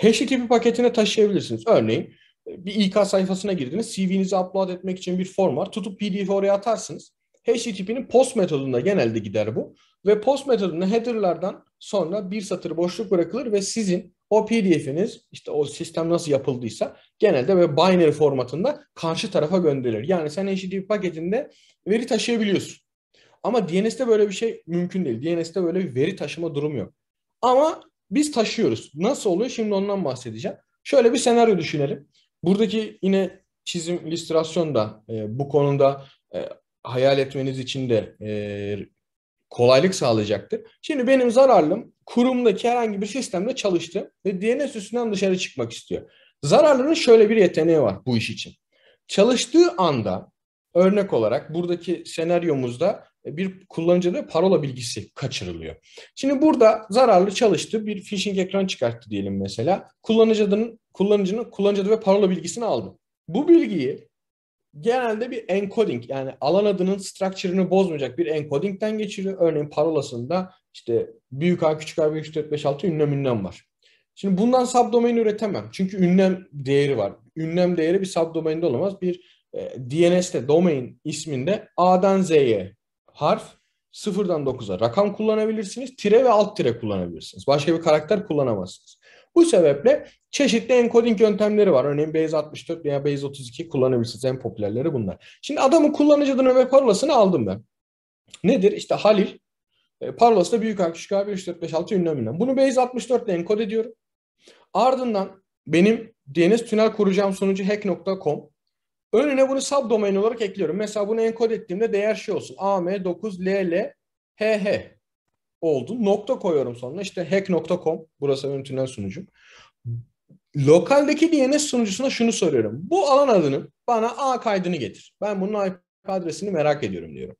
Speaker 1: hash tipi paketine taşıyabilirsiniz. Örneğin e, bir İK sayfasına girdiniz. CV'nizi upload etmek için bir form var. Tutup PDF'i oraya atarsınız. HTTP'nin post metodunda genelde gider bu. Ve post metodunda header'lardan sonra bir satır boşluk bırakılır ve sizin o PDF'iniz işte o sistem nasıl yapıldıysa genelde ve binary formatında karşı tarafa gönderilir. Yani sen HTTP paketinde veri taşıyabiliyorsun. Ama DNS'te böyle bir şey mümkün değil. DNS'te böyle bir veri taşıma durumu yok. Ama biz taşıyoruz. Nasıl oluyor? Şimdi ondan bahsedeceğim. Şöyle bir senaryo düşünelim. Buradaki yine çizim, illüstrasyon da e, bu konuda e, hayal etmeniz için de e, kolaylık sağlayacaktır. Şimdi benim zararlım kurumdaki herhangi bir sistemde çalıştı ve DNS üstünden dışarı çıkmak istiyor. Zararlının şöyle bir yeteneği var bu iş için. Çalıştığı anda örnek olarak buradaki senaryomuzda e, bir kullanıcıda parola bilgisi kaçırılıyor. Şimdi burada zararlı çalıştı bir phishing ekran çıkarttı diyelim mesela. Kullanıcının kullanıcının kullanıcı ve parola bilgisini aldı. Bu bilgiyi genelde bir encoding yani alan adının structure'ını bozmayacak bir encoding'den geçiriyor. Örneğin parolasında işte büyük A, küçük A, büyük 3, 4, 5, 6 ünlem ünlem var. Şimdi bundan subdomain üretemem. Çünkü ünlem değeri var. Ünlem değeri bir subdomainde olamaz. Bir e, DNS'te domain isminde A'dan Z'ye harf sıfırdan dokuza rakam kullanabilirsiniz. Tire ve alt tire kullanabilirsiniz. Başka bir karakter kullanamazsınız. Bu sebeple çeşitli encoding yöntemleri var. Örneğin Base 64 veya Base 32 kullanabilirsiniz. En popülerleri bunlar. Şimdi adamın kullanıcı adını ve parolasını aldım ben. Nedir? İşte Halil. E, parolası da büyük harf, küçük harf, 3, 4, 5, 6 ünleminden. Bunu Base 64 ile enkod ediyorum. Ardından benim DNS tünel kuracağım sonucu hack.com Önüne bunu subdomain olarak ekliyorum. Mesela bunu enkod ettiğimde değer şey olsun. AM9LLHH oldu. Nokta koyuyorum sonuna. İşte hack.com burası öntülen sunucum. Lokaldeki DNS sunucusuna şunu soruyorum. Bu alan adının bana A kaydını getir. Ben bunun IP adresini merak ediyorum diyorum.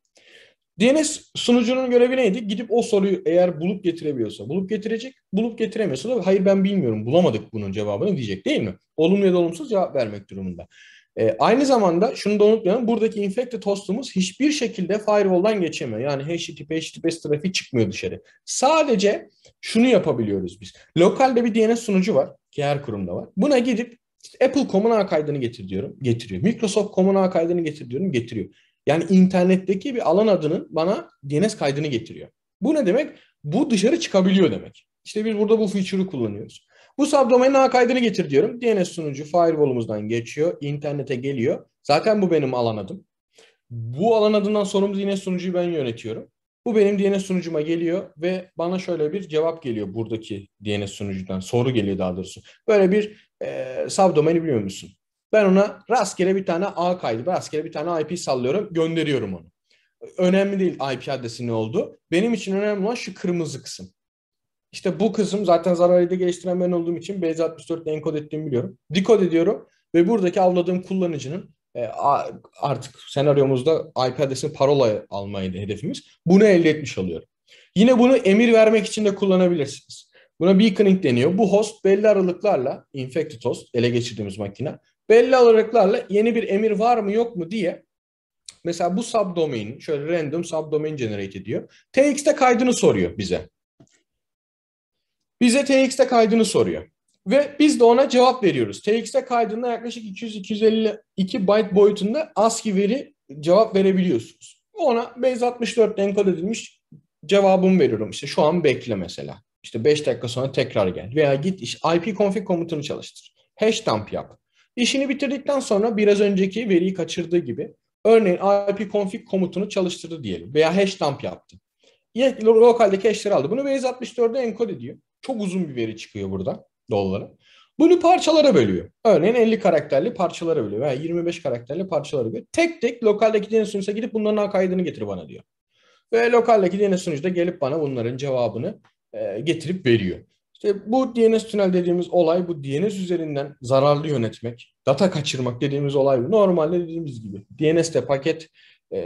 Speaker 1: DNS sunucunun görevi neydi? Gidip o soruyu eğer bulup getirebiliyorsa bulup getirecek, bulup getiremiyorsa da hayır ben bilmiyorum bulamadık bunun cevabını diyecek değil mi? Olumlu ya da olumsuz cevap vermek durumunda. E, aynı zamanda şunu da unutmayalım. Buradaki infected hostumuz hiçbir şekilde firewall'dan geçemiyor. Yani HTTP, HTTPS trafiği çıkmıyor dışarı. Sadece şunu yapabiliyoruz biz. Lokalde bir DNS sunucu var ki her kurumda var. Buna gidip işte Apple Common kaydını getir diyorum. Getiriyor. Microsoft Common kaydını getir diyorum. Getiriyor. Yani internetteki bir alan adının bana DNS kaydını getiriyor. Bu ne demek? Bu dışarı çıkabiliyor demek. İşte biz burada bu feature'ı kullanıyoruz. Bu subdomain ağ kaydını getir diyorum. DNS sunucu firewall'umuzdan geçiyor. internete geliyor. Zaten bu benim alan adım. Bu alan adından sorumlu DNS sunucuyu ben yönetiyorum. Bu benim DNS sunucuma geliyor ve bana şöyle bir cevap geliyor buradaki DNS sunucudan. Soru geliyor daha doğrusu. Böyle bir e, subdomain'i biliyor musun? Ben ona rastgele bir tane ağ kaydı, rastgele bir tane IP sallıyorum, gönderiyorum onu. Önemli değil IP adresi ne oldu. Benim için önemli olan şu kırmızı kısım. İşte bu kısım zaten zararıyla geliştiren ben olduğum için BZ64'le enkod ettiğimi biliyorum. Decode ediyorum ve buradaki avladığım kullanıcının e, artık senaryomuzda IP adresini parola almayı hedefimiz. Bunu elde etmiş oluyorum. Yine bunu emir vermek için de kullanabilirsiniz. Buna beaconing deniyor. Bu host belli aralıklarla, infected host ele geçirdiğimiz makine, belli aralıklarla yeni bir emir var mı yok mu diye mesela bu subdomain şöyle random subdomain generate ediyor. TX'te kaydını soruyor bize. Bize TX'te kaydını soruyor. Ve biz de ona cevap veriyoruz. TX'te kaydında yaklaşık 200-252 byte boyutunda ASCII veri cevap verebiliyorsunuz. Ona base 64 enkod edilmiş cevabımı veriyorum. İşte şu an bekle mesela. İşte 5 dakika sonra tekrar gel. Veya git iş, IP config komutunu çalıştır. Hash dump yap. İşini bitirdikten sonra biraz önceki veriyi kaçırdığı gibi örneğin IP config komutunu çalıştırdı diyelim veya hash dump yaptı lokaldeki eşleri aldı. Bunu Base64'e enkod ediyor. Çok uzun bir veri çıkıyor burada dollara. Bunu parçalara bölüyor. Örneğin 50 karakterli parçalara bölüyor veya 25 karakterli parçalara bölüyor. Tek tek lokaldeki DNS sunucusuna gidip bunların A kaydını getir bana diyor. Ve lokaldeki DNS sunucu da gelip bana bunların cevabını e, getirip veriyor. İşte bu DNS tünel dediğimiz olay bu DNS üzerinden zararlı yönetmek, data kaçırmak dediğimiz olay bu. Normalde dediğimiz gibi DNS'te paket e,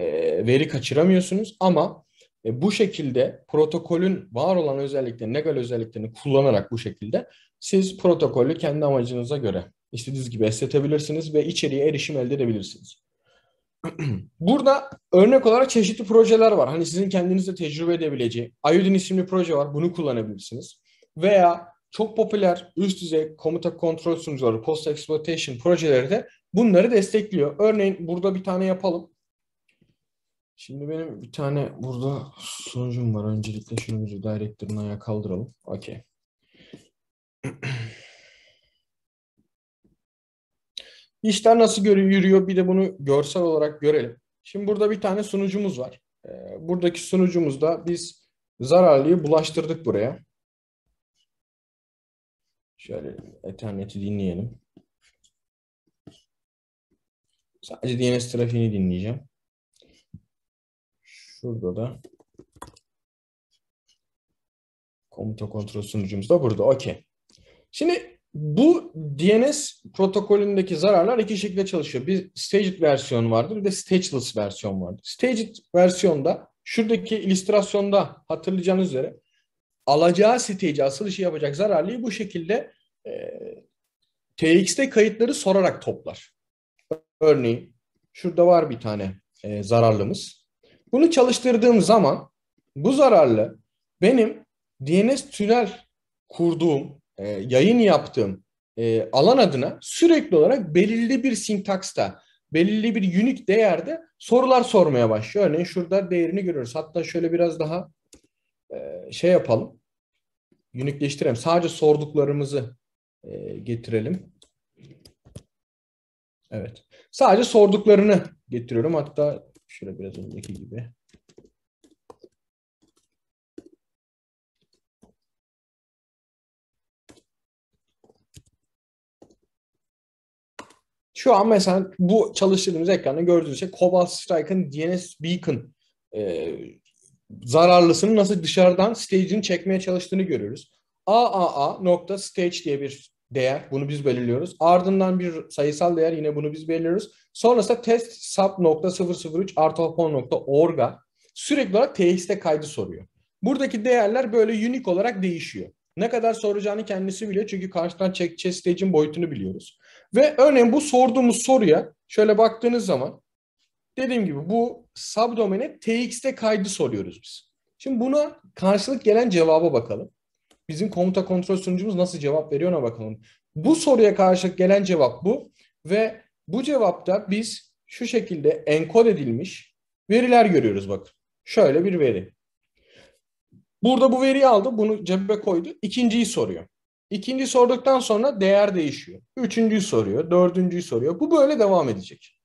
Speaker 1: veri kaçıramıyorsunuz ama e, bu şekilde protokolün var olan özelliklerini, legal özelliklerini kullanarak bu şekilde siz protokolü kendi amacınıza göre istediğiniz gibi esnetebilirsiniz ve içeriye erişim elde edebilirsiniz. [CLEARS THROAT] Burada örnek olarak çeşitli projeler var. Hani sizin kendinizde tecrübe edebileceği. Ayudin isimli proje var. Bunu kullanabilirsiniz. Veya çok popüler üst düzey komuta kontrol sunucuları, post exploitation projeleri de bunları destekliyor. Örneğin burada bir tane yapalım. Şimdi benim bir tane burada sunucum var. Öncelikle şunu bir direktörün ayağa kaldıralım. Okey. [CLEARS THROAT] İşler nasıl yürüyor bir de bunu görsel olarak görelim. Şimdi burada bir tane sunucumuz var. Ee, buradaki sunucumuzda biz zararlıyı bulaştırdık buraya. Şöyle Ethernet'i dinleyelim. Sadece DNS trafiğini dinleyeceğim. Şurada da komuta kontrol sunucumuz da burada. Okey. Şimdi bu DNS protokolündeki zararlar iki şekilde çalışıyor. Bir staged versiyon vardır bir de stageless versiyon vardır. Staged versiyonda şuradaki illüstrasyonda hatırlayacağınız üzere alacağı stage asıl işi yapacak zararlıyı bu şekilde e, TX'te kayıtları sorarak toplar. Örneğin şurada var bir tane e, zararlımız. Bunu çalıştırdığım zaman bu zararlı benim DNS tünel kurduğum, e, yayın yaptığım e, alan adına sürekli olarak belirli bir sintaksta, belirli bir unique değerde sorular sormaya başlıyor. Örneğin şurada değerini görüyoruz. Hatta şöyle biraz daha e, şey yapalım. Unikleştirelim. Sadece sorduklarımızı e, getirelim. Evet. Sadece sorduklarını getiriyorum. Hatta Şöyle biraz önceki gibi. Şu an mesela bu çalıştığımız ekranda gördüğünüz şey Cobalt Strike'ın DNS Beacon e, zararlısının nasıl dışarıdan stage'ini çekmeye çalıştığını görüyoruz. AAA nokta stage diye bir değer bunu biz belirliyoruz. Ardından bir sayısal değer yine bunu biz belirliyoruz. Sonrasında test sub.003 artı orga sürekli olarak TX'te kaydı soruyor. Buradaki değerler böyle unique olarak değişiyor. Ne kadar soracağını kendisi biliyor çünkü karşıdan çekeceği stage'in boyutunu biliyoruz. Ve örneğin bu sorduğumuz soruya şöyle baktığınız zaman dediğim gibi bu subdomene TX'te kaydı soruyoruz biz. Şimdi buna karşılık gelen cevaba bakalım. Bizim komuta kontrol sunucumuz nasıl cevap veriyor ona bakalım. Bu soruya karşı gelen cevap bu ve bu cevapta biz şu şekilde enkod edilmiş veriler görüyoruz bakın. Şöyle bir veri. Burada bu veriyi aldı, bunu cebe koydu. İkinciyi soruyor. İkinciyi sorduktan sonra değer değişiyor. Üçüncüyü soruyor, dördüncüyü soruyor. Bu böyle devam edecek.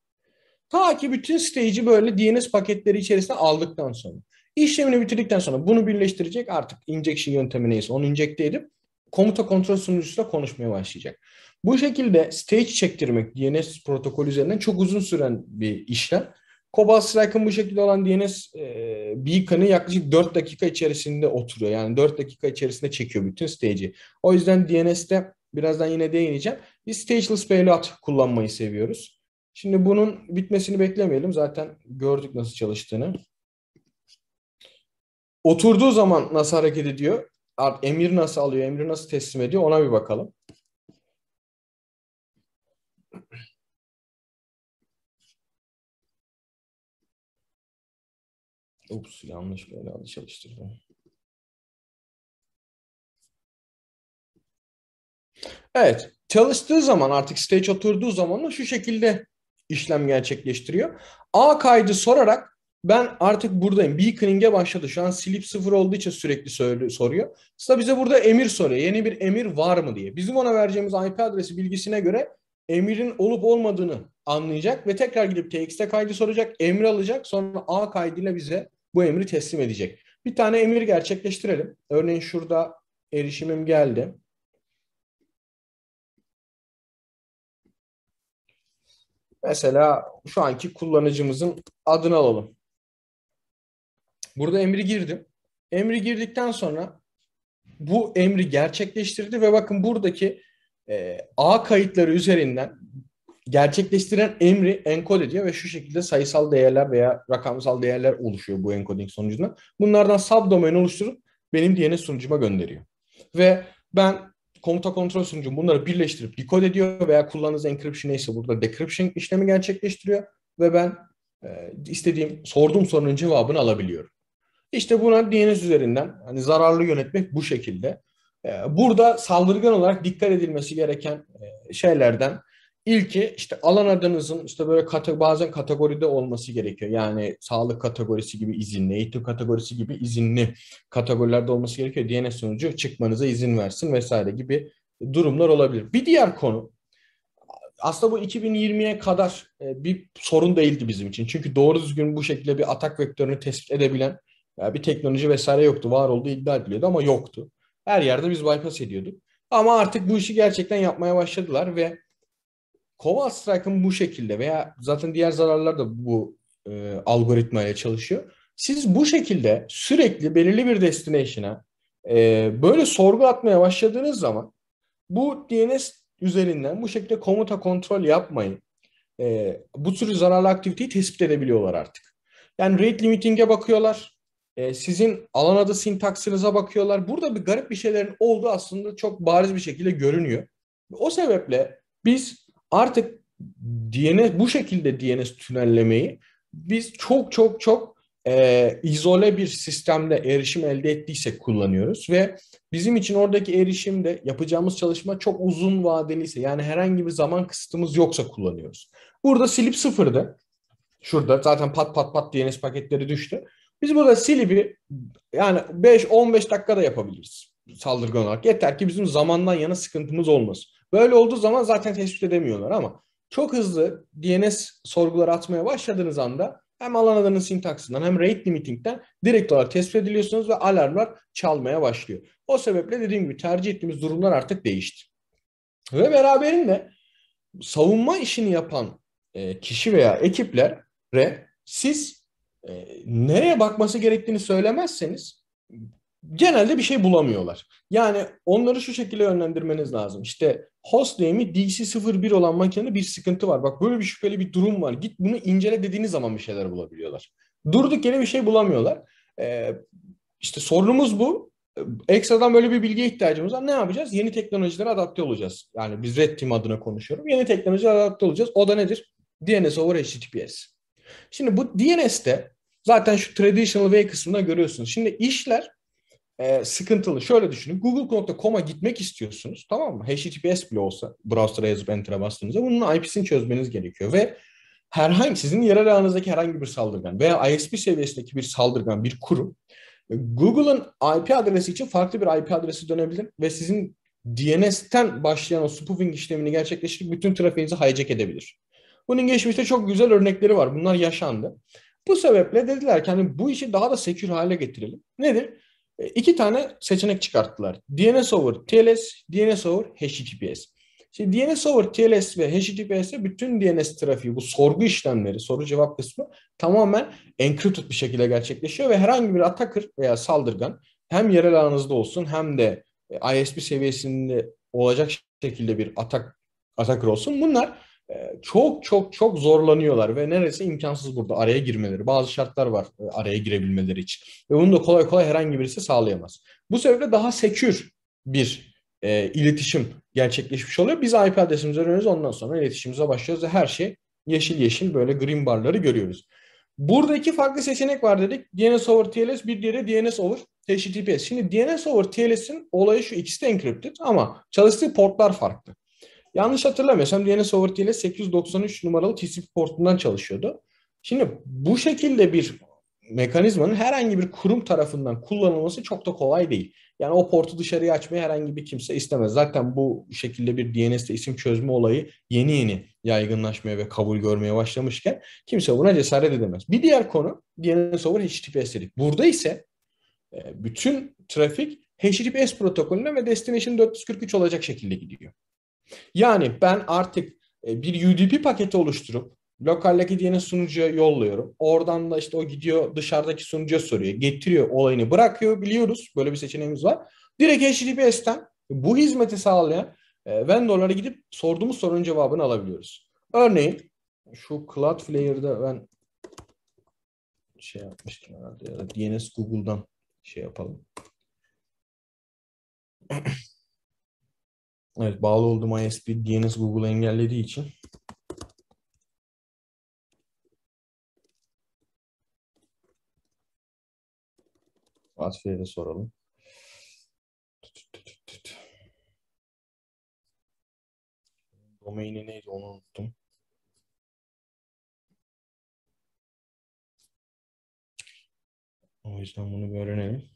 Speaker 1: Ta ki bütün stage'i böyle DNS paketleri içerisine aldıktan sonra. İşlemini bitirdikten sonra bunu birleştirecek artık injection yöntemi neyse onu enjekte edip komuta kontrol sunucusuyla konuşmaya başlayacak. Bu şekilde stage çektirmek DNS protokolü üzerinden çok uzun süren bir işlem. Cobalt Strike'ın bu şekilde olan DNS e, beacon'ı yaklaşık 4 dakika içerisinde oturuyor. Yani 4 dakika içerisinde çekiyor bütün stage'i. O yüzden DNS'te birazdan yine değineceğim. Biz stageless payload kullanmayı seviyoruz. Şimdi bunun bitmesini beklemeyelim. Zaten gördük nasıl çalıştığını. Oturduğu zaman nasıl hareket ediyor? Emir nasıl alıyor? Emri nasıl teslim ediyor? Ona bir bakalım. Ups yanlış böyle adı çalıştırdım. Evet çalıştığı zaman artık stage oturduğu zaman da şu şekilde işlem gerçekleştiriyor. A kaydı sorarak ben artık buradayım. Beaconing'e başladı. Şu an slip sıfır olduğu için sürekli söylüyor, soruyor. Sıla bize burada emir soruyor. Yeni bir emir var mı diye. Bizim ona vereceğimiz IP adresi bilgisine göre emirin olup olmadığını anlayacak ve tekrar gidip TXT kaydı soracak, Emir alacak, sonra A kaydıyla bize bu emri teslim edecek. Bir tane emir gerçekleştirelim. Örneğin şurada erişimim geldi. Mesela şu anki kullanıcımızın adını alalım. Burada emri girdim. Emri girdikten sonra bu emri gerçekleştirdi ve bakın buradaki e, A kayıtları üzerinden gerçekleştiren emri enkod ediyor ve şu şekilde sayısal değerler veya rakamsal değerler oluşuyor bu encoding sonucunda. Bunlardan subdomain oluşturup benim DNS sunucuma gönderiyor. Ve ben komuta kontrol sunucum bunları birleştirip decode ediyor veya kullandığınız encryption neyse burada decryption işlemi gerçekleştiriyor ve ben e, istediğim sorduğum sorunun cevabını alabiliyorum. İşte buna DNS üzerinden hani zararlı yönetmek bu şekilde. Ee, burada saldırgan olarak dikkat edilmesi gereken e, şeylerden ilki işte alan adınızın işte böyle kate, bazen kategoride olması gerekiyor. Yani sağlık kategorisi gibi izinli, eğitim kategorisi gibi izinli kategorilerde olması gerekiyor. DNS sonucu çıkmanıza izin versin vesaire gibi durumlar olabilir. Bir diğer konu aslında bu 2020'ye kadar e, bir sorun değildi bizim için. Çünkü doğru düzgün bu şekilde bir atak vektörünü tespit edebilen yani bir teknoloji vesaire yoktu. Var olduğu iddia ediliyordu ama yoktu. Her yerde biz bypass ediyorduk. Ama artık bu işi gerçekten yapmaya başladılar ve Koval Strike'ın bu şekilde veya zaten diğer zararlar da bu e, algoritmaya çalışıyor. Siz bu şekilde sürekli belirli bir destination'a e, böyle sorgu atmaya başladığınız zaman bu DNS üzerinden bu şekilde komuta kontrol yapmayı e, bu tür zararlı aktiviteyi tespit edebiliyorlar artık. Yani rate limiting'e bakıyorlar. E, sizin alan adı sintaksınıza bakıyorlar. Burada bir garip bir şeylerin olduğu aslında çok bariz bir şekilde görünüyor. O sebeple biz artık DNS bu şekilde DNS tünellemeyi biz çok çok çok e, izole bir sistemde erişim elde ettiysek kullanıyoruz ve bizim için oradaki erişimde yapacağımız çalışma çok uzun vadeliyse yani herhangi bir zaman kısıtımız yoksa kullanıyoruz. Burada silip sıfırdı. Şurada zaten pat pat pat DNS paketleri düştü. Biz burada Silip'i yani 5-15 dakikada yapabiliriz saldırgan olarak. Yeter ki bizim zamandan yana sıkıntımız olmaz. Böyle olduğu zaman zaten tespit edemiyorlar ama çok hızlı DNS sorguları atmaya başladığınız anda hem alan adının sintaksından hem rate limiting'den direkt olarak tespit ediliyorsunuz ve alarmlar çalmaya başlıyor. O sebeple dediğim gibi tercih ettiğimiz durumlar artık değişti. Ve beraberinde savunma işini yapan e, kişi veya ekipler re siz e, nereye bakması gerektiğini söylemezseniz genelde bir şey bulamıyorlar. Yani onları şu şekilde yönlendirmeniz lazım. İşte host name'i DC01 olan makinede bir sıkıntı var. Bak böyle bir şüpheli bir durum var. Git bunu incele dediğiniz zaman bir şeyler bulabiliyorlar. Durduk yere bir şey bulamıyorlar. Ee, işte sorunumuz bu. Ee, ekstradan böyle bir bilgiye ihtiyacımız var. Ne yapacağız? Yeni teknolojilere adapte olacağız. Yani biz Red Team adına konuşuyorum. Yeni teknolojilere adapte olacağız. O da nedir? DNS over HTTPS. Şimdi bu DNS'te Zaten şu traditional way kısmına görüyorsunuz. Şimdi işler e, sıkıntılı. Şöyle düşünün. Google.com'a gitmek istiyorsunuz. Tamam mı? HTTPS bile olsa browser'a yazıp enter'a bastığınızda bunun IP'sini çözmeniz gerekiyor. Ve herhangi sizin yerel ağınızdaki herhangi bir saldırgan veya ISP seviyesindeki bir saldırgan, bir kurum e, Google'ın IP adresi için farklı bir IP adresi dönebilir ve sizin DNS'ten başlayan o spoofing işlemini gerçekleştirip bütün trafiğinizi hijack edebilir. Bunun geçmişte çok güzel örnekleri var. Bunlar yaşandı. Bu sebeple dediler ki hani bu işi daha da sekür hale getirelim. Nedir? E, iki tane seçenek çıkarttılar. DNS over TLS, DNS over HTTPS. Şimdi DNS over TLS ve HTTPS'e bütün DNS trafiği, bu sorgu işlemleri, soru cevap kısmı tamamen encrypted bir şekilde gerçekleşiyor ve herhangi bir attacker veya saldırgan hem yerel ağınızda olsun hem de e, ISP seviyesinde olacak şekilde bir atak atakır olsun. Bunlar ee, çok çok çok zorlanıyorlar ve neredeyse imkansız burada araya girmeleri. Bazı şartlar var e, araya girebilmeleri için. Ve bunu da kolay kolay herhangi birisi sağlayamaz. Bu sebeple daha sekür bir e, iletişim gerçekleşmiş oluyor. Biz IP adresimizi öğreniyoruz ondan sonra iletişimimize başlıyoruz ve her şey yeşil yeşil böyle green barları görüyoruz. Burada iki farklı seçenek var dedik. DNS over TLS bir diğeri DNS over HTTPS. Şimdi DNS over TLS'in olayı şu ikisi de encrypted ama çalıştığı portlar farklı. Yanlış hatırlamıyorsam DNS Sovereignty ile 893 numaralı TCP portundan çalışıyordu. Şimdi bu şekilde bir mekanizmanın herhangi bir kurum tarafından kullanılması çok da kolay değil. Yani o portu dışarıya açmayı herhangi bir kimse istemez. Zaten bu şekilde bir DNS'te isim çözme olayı yeni yeni yaygınlaşmaya ve kabul görmeye başlamışken kimse buna cesaret edemez. Bir diğer konu DNS over HTTPS dedik. Burada ise e, bütün trafik HTTPS protokolüne ve Destination 443 olacak şekilde gidiyor. Yani ben artık e, bir UDP paketi oluşturup lokaldeki diyenin sunucuya yolluyorum. Oradan da işte o gidiyor dışarıdaki sunucuya soruyor. Getiriyor olayını bırakıyor biliyoruz. Böyle bir seçeneğimiz var. Direkt HTTPS'ten bu hizmeti sağlayan e, vendorlara gidip sorduğumuz sorunun cevabını alabiliyoruz. Örneğin şu Cloudflare'da ben şey yapmıştım herhalde ya da DNS Google'dan şey yapalım. [CLEARS THROAT] Evet bağlı olduğum ISP DNS Google engellediği için Fatih'e de soralım. Domaini neydi onu unuttum. O yüzden bunu bir öğrenelim.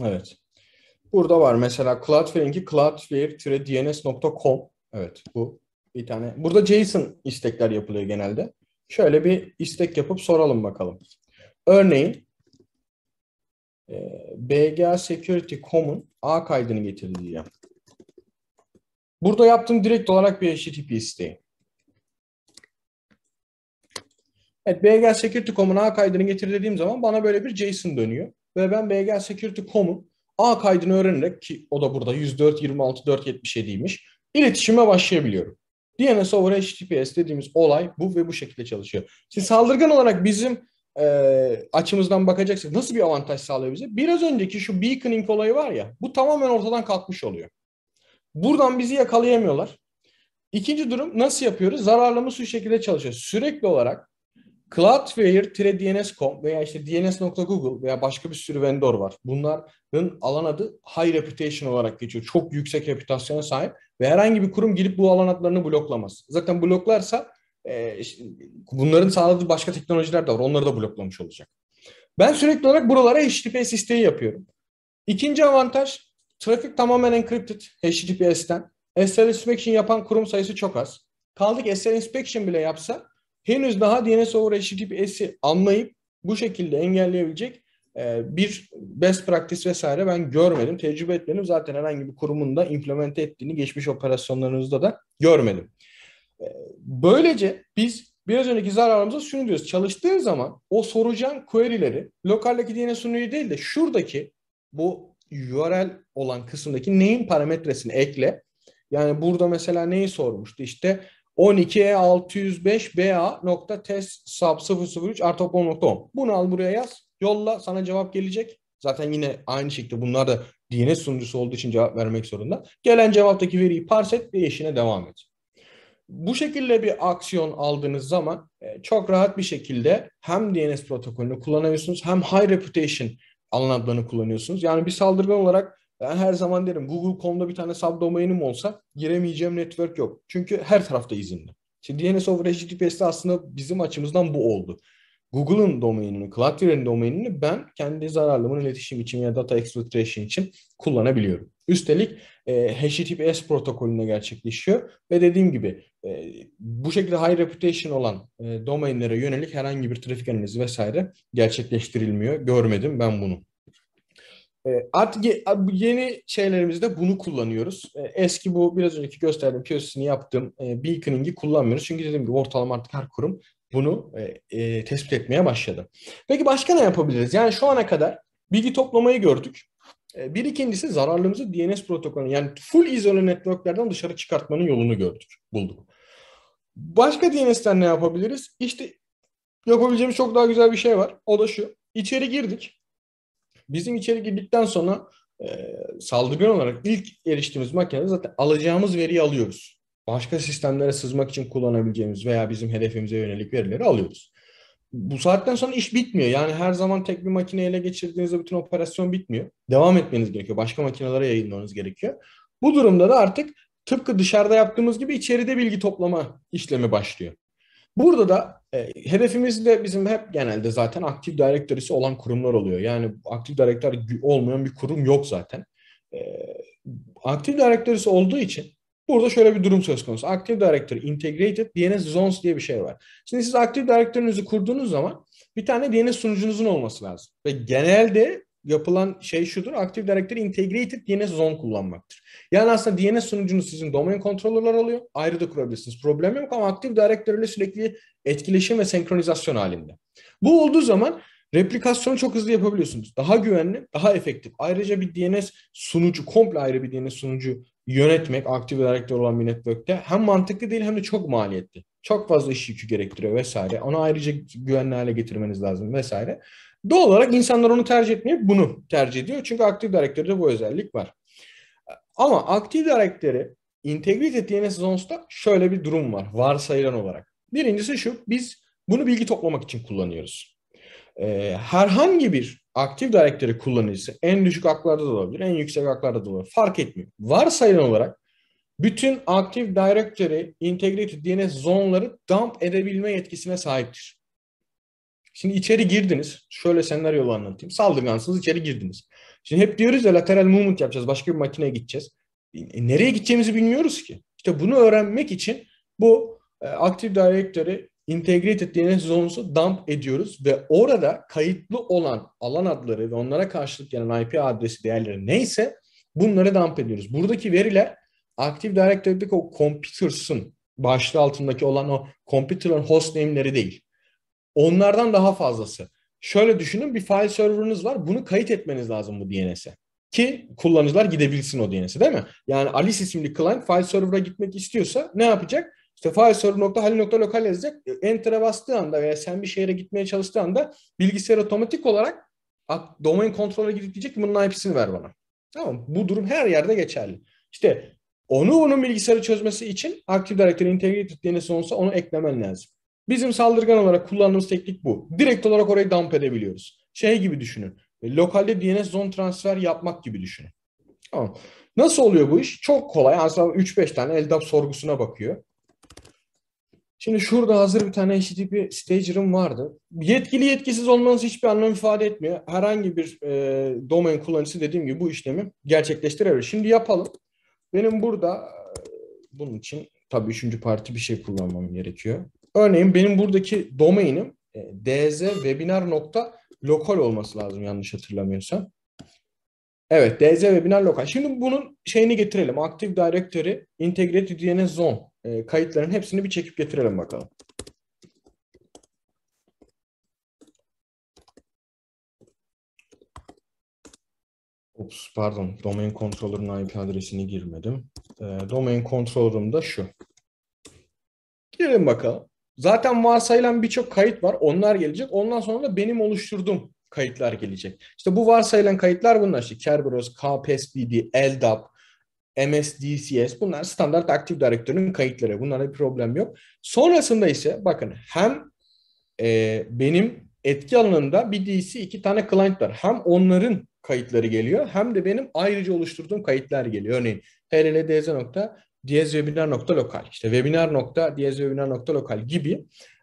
Speaker 1: Evet. Burada var mesela Cloudflare'inki cloudflare-dns.com. Evet bu bir tane. Burada JSON istekler yapılıyor genelde. Şöyle bir istek yapıp soralım bakalım. Örneğin e, BGA Security Common A kaydını getirdi diye. Burada yaptığım direkt olarak bir HTTP isteği. Evet, BGL Security Common A kaydını getir dediğim zaman bana böyle bir JSON dönüyor ve ben BGL Security.com'un A kaydını öğrenerek ki o da burada 104 26 477'ymiş iletişime başlayabiliyorum. DNS over HTTPS dediğimiz olay bu ve bu şekilde çalışıyor. Şimdi saldırgan olarak bizim e, açımızdan bakacaksak nasıl bir avantaj sağlıyor bize? Biraz önceki şu beaconing olayı var ya bu tamamen ortadan kalkmış oluyor. Buradan bizi yakalayamıyorlar. İkinci durum nasıl yapıyoruz? Zararlı mı su şekilde çalışıyor. Sürekli olarak Cloudflare, DNS.com veya işte DNS.google veya başka bir sürü vendor var. Bunların alan adı high reputation olarak geçiyor. Çok yüksek reputasyona sahip ve herhangi bir kurum girip bu alan adlarını bloklamaz. Zaten bloklarsa e, bunların sağladığı başka teknolojiler de var. Onları da bloklamış olacak. Ben sürekli olarak buralara HTTPS isteği yapıyorum. İkinci avantaj, trafik tamamen encrypted HTTPS'ten. SSL inspection yapan kurum sayısı çok az. Kaldı ki SL inspection bile yapsa henüz daha DNS over HTTPS'i anlayıp bu şekilde engelleyebilecek e, bir best practice vesaire ben görmedim, tecrübe etmedim. Zaten herhangi bir kurumun da implemente ettiğini geçmiş operasyonlarınızda da görmedim. E, böylece biz biraz önceki zararımıza şunu diyoruz. Çalıştığın zaman o soracağın query'leri lokaldeki DNS sunuyu değil de şuradaki bu URL olan kısımdaki neyin parametresini ekle. Yani burada mesela neyi sormuştu? İşte 12e605ba.test.sub003 artopon.com. Bunu al buraya yaz. Yolla sana cevap gelecek. Zaten yine aynı şekilde bunlar da DNS sunucusu olduğu için cevap vermek zorunda. Gelen cevaptaki veriyi parse et ve işine devam et. Bu şekilde bir aksiyon aldığınız zaman e, çok rahat bir şekilde hem DNS protokolünü kullanıyorsunuz hem high reputation anlamlarını kullanıyorsunuz. Yani bir saldırgan olarak ben her zaman derim Google.com'da bir tane subdomainim olsa giremeyeceğim network yok. Çünkü her tarafta izinli. Şimdi DNS over HTTPS'de aslında bizim açımızdan bu oldu. Google'ın domainini, Cloudflare'in domainini ben kendi zararlımın iletişim için ya data exfiltration için kullanabiliyorum. Üstelik e, HTTPS protokolüne gerçekleşiyor ve dediğim gibi e, bu şekilde high reputation olan e, domainlere yönelik herhangi bir trafik analizi vesaire gerçekleştirilmiyor. Görmedim ben bunu. E, artık yeni şeylerimizde bunu kullanıyoruz. Ee, eski bu biraz önceki gösterdiğim POC'sini yaptığım e, beaconing'i kullanmıyoruz. Çünkü dediğim gibi ortalama artık her kurum bunu e, e, tespit etmeye başladı. Peki başka ne yapabiliriz? Yani şu ana kadar bilgi toplamayı gördük. E, bir ikincisi zararlığımızı DNS protokolü yani full izole networklerden dışarı çıkartmanın yolunu gördük, bulduk. Başka DNS'ten ne yapabiliriz? İşte yapabileceğimiz çok daha güzel bir şey var. O da şu. İçeri girdik. Bizim içeri girdikten sonra e, saldırgan olarak ilk eriştiğimiz makinede zaten alacağımız veriyi alıyoruz. Başka sistemlere sızmak için kullanabileceğimiz veya bizim hedefimize yönelik verileri alıyoruz. Bu saatten sonra iş bitmiyor. Yani her zaman tek bir makineyi ele geçirdiğinizde bütün operasyon bitmiyor. Devam etmeniz gerekiyor. Başka makinelere yayınlamanız gerekiyor. Bu durumda da artık tıpkı dışarıda yaptığımız gibi içeride bilgi toplama işlemi başlıyor. Burada da e, hedefimiz de bizim hep genelde zaten aktif direktörisi olan kurumlar oluyor. Yani aktif direktör olmayan bir kurum yok zaten. E, aktif direktörisi olduğu için burada şöyle bir durum söz konusu. Aktif direktör integrated DNS zones diye bir şey var. Şimdi siz aktif direktörünüzü kurduğunuz zaman bir tane DNS sunucunuzun olması lazım. Ve genelde yapılan şey şudur. Active Directory Integrated DNS Zone kullanmaktır. Yani aslında DNS sunucunuz sizin domain kontrolörler oluyor. Ayrı da kurabilirsiniz. Problem yok ama Active Directory ile sürekli etkileşim ve senkronizasyon halinde. Bu olduğu zaman replikasyonu çok hızlı yapabiliyorsunuz. Daha güvenli, daha efektif. Ayrıca bir DNS sunucu, komple ayrı bir DNS sunucu yönetmek Active Directory olan bir network'te hem mantıklı değil hem de çok maliyetli. Çok fazla iş yükü gerektiriyor vesaire. Onu ayrıca güvenli hale getirmeniz lazım vesaire. Doğal olarak insanlar onu tercih etmiyor, bunu tercih ediyor. Çünkü aktif direktörde bu özellik var. Ama aktif direktörü Integrated DNS Zones'ta şöyle bir durum var varsayılan olarak. Birincisi şu, biz bunu bilgi toplamak için kullanıyoruz. Ee, herhangi bir aktif direktörü kullanıcısı en düşük haklarda da olabilir, en yüksek haklarda da olabilir. Fark etmiyor. Varsayılan olarak bütün Active Directory Integrated DNS zonları dump edebilme yetkisine sahiptir. Şimdi içeri girdiniz. Şöyle senaryolu anlatayım. Saldırgansınız içeri girdiniz. Şimdi hep diyoruz ya lateral movement yapacağız. Başka bir makineye gideceğiz. E, e nereye gideceğimizi bilmiyoruz ki. İşte bunu öğrenmek için bu e, Active Directory Integrated DNS Zones'u dump ediyoruz ve orada kayıtlı olan alan adları ve onlara karşılık gelen IP adresi değerleri neyse bunları dump ediyoruz. Buradaki veriler Active Directory'deki o computers'ın başlığı altındaki olan o computer'ın host name'leri değil. Onlardan daha fazlası. Şöyle düşünün bir file server'ınız var. Bunu kayıt etmeniz lazım bu DNS'e. Ki kullanıcılar gidebilsin o DNS'e değil mi? Yani Alice isimli client file server'a gitmek istiyorsa ne yapacak? İşte file server.hal.lokal yazacak. E, enter'a bastığı anda veya sen bir şehre gitmeye çalıştığı anda bilgisayar otomatik olarak domain kontrole gidip diyecek ki bunun IP'sini ver bana. Tamam Bu durum her yerde geçerli. İşte onu onun bilgisayarı çözmesi için Active Directory Integrated DNS olsa onu eklemen lazım. Bizim saldırgan olarak kullandığımız teknik bu. Direkt olarak orayı dump edebiliyoruz. Şey gibi düşünün. E, lokalde DNS zone transfer yapmak gibi düşünün. Tamam. Nasıl oluyor bu iş? Çok kolay. Aslında 3-5 tane LDAP sorgusuna bakıyor. Şimdi şurada hazır bir tane HTTP stager'ım vardı. Yetkili yetkisiz olmanız hiçbir anlam ifade etmiyor. Herhangi bir e, domain kullanıcısı dediğim gibi bu işlemi gerçekleştirebilir. Şimdi yapalım. Benim burada e, bunun için tabii üçüncü parti bir şey kullanmam gerekiyor. Örneğin benim buradaki domainim e, dzwebinar.lokal olması lazım yanlış hatırlamıyorsam. Evet DZ lokal. Şimdi bunun şeyini getirelim. Active Directory Integrated DNS Zone e, kayıtların hepsini bir çekip getirelim bakalım. Ops, pardon. Domain controller'ın IP adresini girmedim. E, domain controller'ım da şu. Girelim bakalım. Zaten varsayılan birçok kayıt var. Onlar gelecek. Ondan sonra da benim oluşturduğum kayıtlar gelecek. İşte bu varsayılan kayıtlar bunlar. İşte Kerberos, KPSBD, LDAP, MSDCS bunlar standart Active direktörünün kayıtları. Bunlara bir problem yok. Sonrasında ise bakın hem e, benim etki alanında bir DC iki tane client var. Hem onların kayıtları geliyor hem de benim ayrıca oluşturduğum kayıtlar geliyor. Örneğin tlldz.diezwebinar.lokal işte webinar.diezwebinar.lokal gibi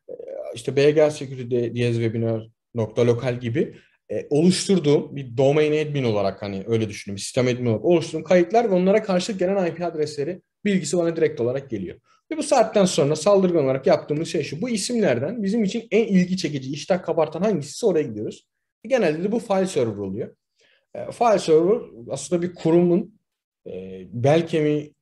Speaker 1: e, işte BGL Security diezwebinar.lokal gibi e, oluşturduğum bir domain admin olarak hani öyle düşünün bir sistem admin olarak oluşturduğum kayıtlar ve onlara karşılık gelen IP adresleri bilgisi bana direkt olarak geliyor. Ve bu saatten sonra saldırgan olarak yaptığımız şey şu. Bu isimlerden bizim için en ilgi çekici, iştah kabartan hangisi oraya gidiyoruz. E, genelde de bu file server oluyor. E, file server aslında bir kurumun e, bel kemiği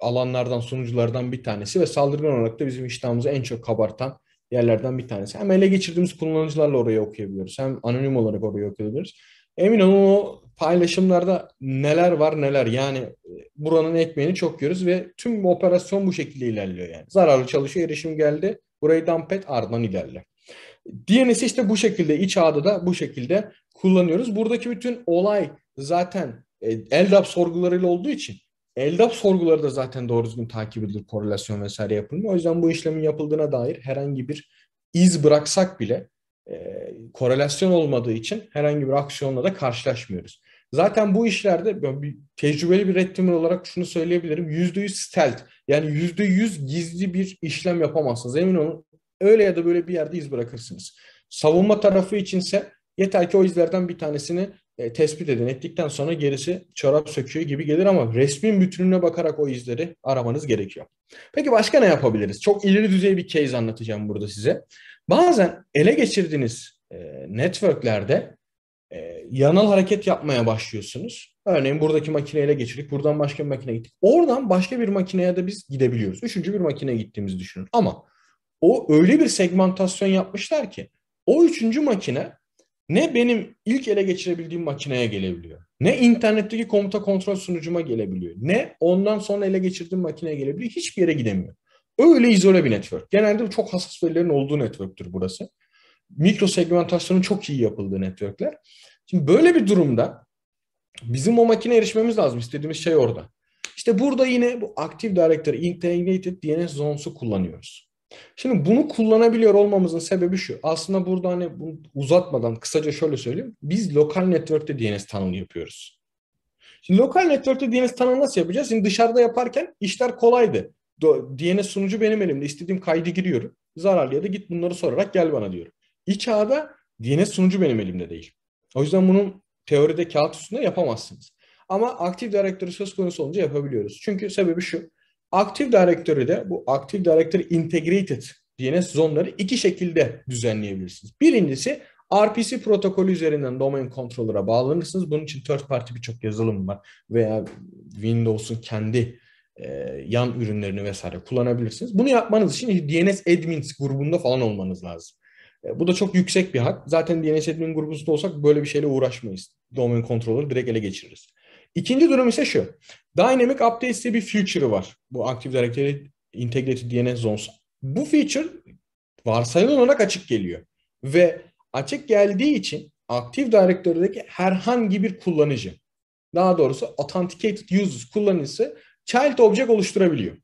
Speaker 1: alanlardan, sunuculardan bir tanesi ve saldırgan olarak da bizim iştahımızı en çok kabartan yerlerden bir tanesi. Hem ele geçirdiğimiz kullanıcılarla oraya okuyabiliyoruz. Hem anonim olarak oraya okuyabiliyoruz. Emin olun o paylaşımlarda neler var neler. Yani buranın ekmeğini çok yiyoruz ve tüm operasyon bu şekilde ilerliyor yani. Zararlı çalışıyor, erişim geldi. Burayı dump et, ardından ilerle. DNS işte bu şekilde, iç ağda da bu şekilde kullanıyoruz. Buradaki bütün olay zaten e, LDAP sorgularıyla olduğu için LDAP sorguları da zaten doğru düzgün takip edilir, korelasyon vesaire yapılmıyor. O yüzden bu işlemin yapıldığına dair herhangi bir iz bıraksak bile e, korelasyon olmadığı için herhangi bir aksiyonla da karşılaşmıyoruz. Zaten bu işlerde bir tecrübeli bir red teamer olarak şunu söyleyebilirim. %100 stealth yani %100 gizli bir işlem yapamazsınız. Emin olun öyle ya da böyle bir yerde iz bırakırsınız. Savunma tarafı içinse yeter ki o izlerden bir tanesini e, tespit edin. Ettikten sonra gerisi çorap söküyor gibi gelir ama resmin bütününe bakarak o izleri aramanız gerekiyor. Peki başka ne yapabiliriz? Çok ileri düzey bir case anlatacağım burada size. Bazen ele geçirdiğiniz e, networklerde e, yanal hareket yapmaya başlıyorsunuz. Örneğin buradaki makineyle geçirdik, buradan başka bir makineye gittik. Oradan başka bir makineye de biz gidebiliyoruz. Üçüncü bir makineye gittiğimizi düşünün. Ama o öyle bir segmentasyon yapmışlar ki o üçüncü makine ne benim ilk ele geçirebildiğim makineye gelebiliyor. Ne internetteki komuta kontrol sunucuma gelebiliyor. Ne ondan sonra ele geçirdiğim makineye gelebiliyor. Hiçbir yere gidemiyor. Öyle izole bir network. Genelde çok hassas verilerin olduğu network'tür burası mikro segmentasyonun çok iyi yapıldığı networkler. Şimdi böyle bir durumda bizim o makine erişmemiz lazım. İstediğimiz şey orada. İşte burada yine bu Active Directory Integrated DNS Zones'u kullanıyoruz. Şimdi bunu kullanabiliyor olmamızın sebebi şu. Aslında burada hani bunu uzatmadan kısaca şöyle söyleyeyim. Biz lokal network'te DNS tanımı yapıyoruz. Şimdi lokal network'te DNS tanımı nasıl yapacağız? Şimdi dışarıda yaparken işler kolaydı. DNS sunucu benim elimde. İstediğim kaydı giriyorum. Zararlı ya da git bunları sorarak gel bana diyorum. İç ağda DNS sunucu benim elimde değil. O yüzden bunun teoride kağıt üstünde yapamazsınız. Ama aktif direktörü söz konusu olunca yapabiliyoruz. Çünkü sebebi şu. Aktif direktörü de bu aktif direktörü integrated DNS zonları iki şekilde düzenleyebilirsiniz. Birincisi RPC protokolü üzerinden domain controller'a bağlanırsınız. Bunun için third party birçok yazılım var veya Windows'un kendi e, yan ürünlerini vesaire kullanabilirsiniz. Bunu yapmanız için DNS admins grubunda falan olmanız lazım. E, bu da çok yüksek bir hak. Zaten DNS İşletme'nin grubumuzda olsak böyle bir şeyle uğraşmayız. Domain kontrolü direkt ele geçiririz. İkinci durum ise şu. Dynamic Updates diye bir feature'ı var. Bu Active Directory Integrated DNS Zones. Bu feature varsayılan olarak açık geliyor. Ve açık geldiği için Active Directory'deki herhangi bir kullanıcı, daha doğrusu Authenticated Users kullanıcısı child object oluşturabiliyor.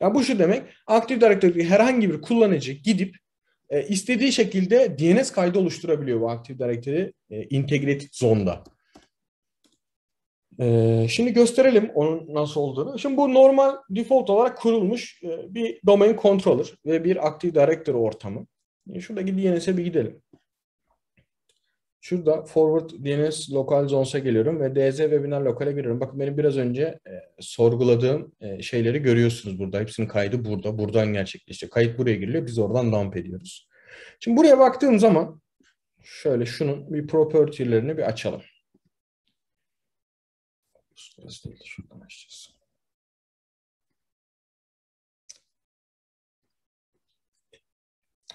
Speaker 1: Yani bu şu demek, Active Directory'deki herhangi bir kullanıcı gidip e, istediği şekilde DNS kaydı oluşturabiliyor bu Active Directory e, Integrated Zone'da. E, şimdi gösterelim onun nasıl olduğunu. Şimdi bu normal default olarak kurulmuş e, bir domain controller ve bir Active Directory ortamı. E, şuradaki DNS'e bir gidelim. Şurada forward DNS lokal zones'a geliyorum ve DZ webinar lokale giriyorum. Bakın benim biraz önce e, sorguladığım e, şeyleri görüyorsunuz burada. Hepsinin kaydı burada. Buradan gerçekleşiyor. Kayıt buraya giriliyor. Biz oradan dump ediyoruz. Şimdi buraya baktığım zaman şöyle şunun bir property'lerini bir açalım. Şuradan açacağız.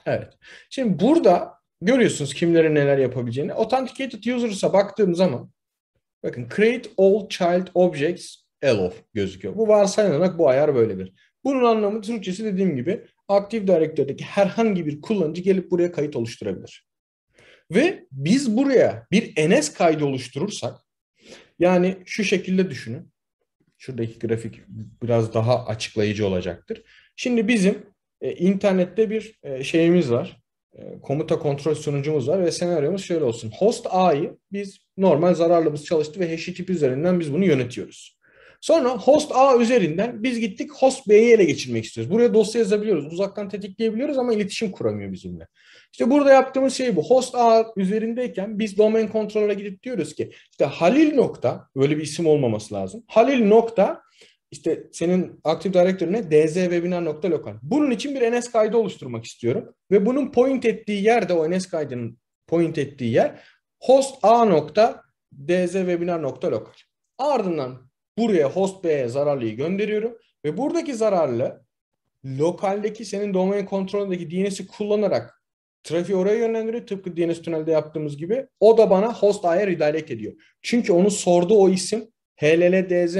Speaker 1: Evet. Şimdi burada görüyorsunuz kimlere neler yapabileceğini. Authenticated users'a baktığım zaman bakın create all child objects allow gözüküyor. Bu varsayılarak bu ayar böyledir. Bunun anlamı Türkçesi dediğim gibi Active Directory'deki herhangi bir kullanıcı gelip buraya kayıt oluşturabilir. Ve biz buraya bir NS kaydı oluşturursak yani şu şekilde düşünün. Şuradaki grafik biraz daha açıklayıcı olacaktır. Şimdi bizim e, internette bir e, şeyimiz var. E, komuta kontrol sunucumuz var ve senaryomuz şöyle olsun. Host A'yı biz normal zararlımız çalıştı ve hash tip üzerinden biz bunu yönetiyoruz. Sonra host A üzerinden biz gittik host B'yi ele geçirmek istiyoruz. Buraya dosya yazabiliyoruz, uzaktan tetikleyebiliyoruz ama iletişim kuramıyor bizimle. İşte burada yaptığımız şey bu. Host A üzerindeyken biz domain kontrolüne gidip diyoruz ki işte Halil nokta, böyle bir isim olmaması lazım. Halil nokta işte senin aktif direktörüne dzwebinar.local. Bunun için bir NS kaydı oluşturmak istiyorum. Ve bunun point ettiği yer de o NS kaydının point ettiği yer host a.dzwebinar.lokal. Ardından buraya host b'ye zararlıyı gönderiyorum. Ve buradaki zararlı lokaldeki senin domain kontrolündeki DNS'i kullanarak trafiği oraya yönlendiriyor. Tıpkı DNS tünelde yaptığımız gibi. O da bana host a'ya redirect ediyor. Çünkü onu sordu o isim hlldz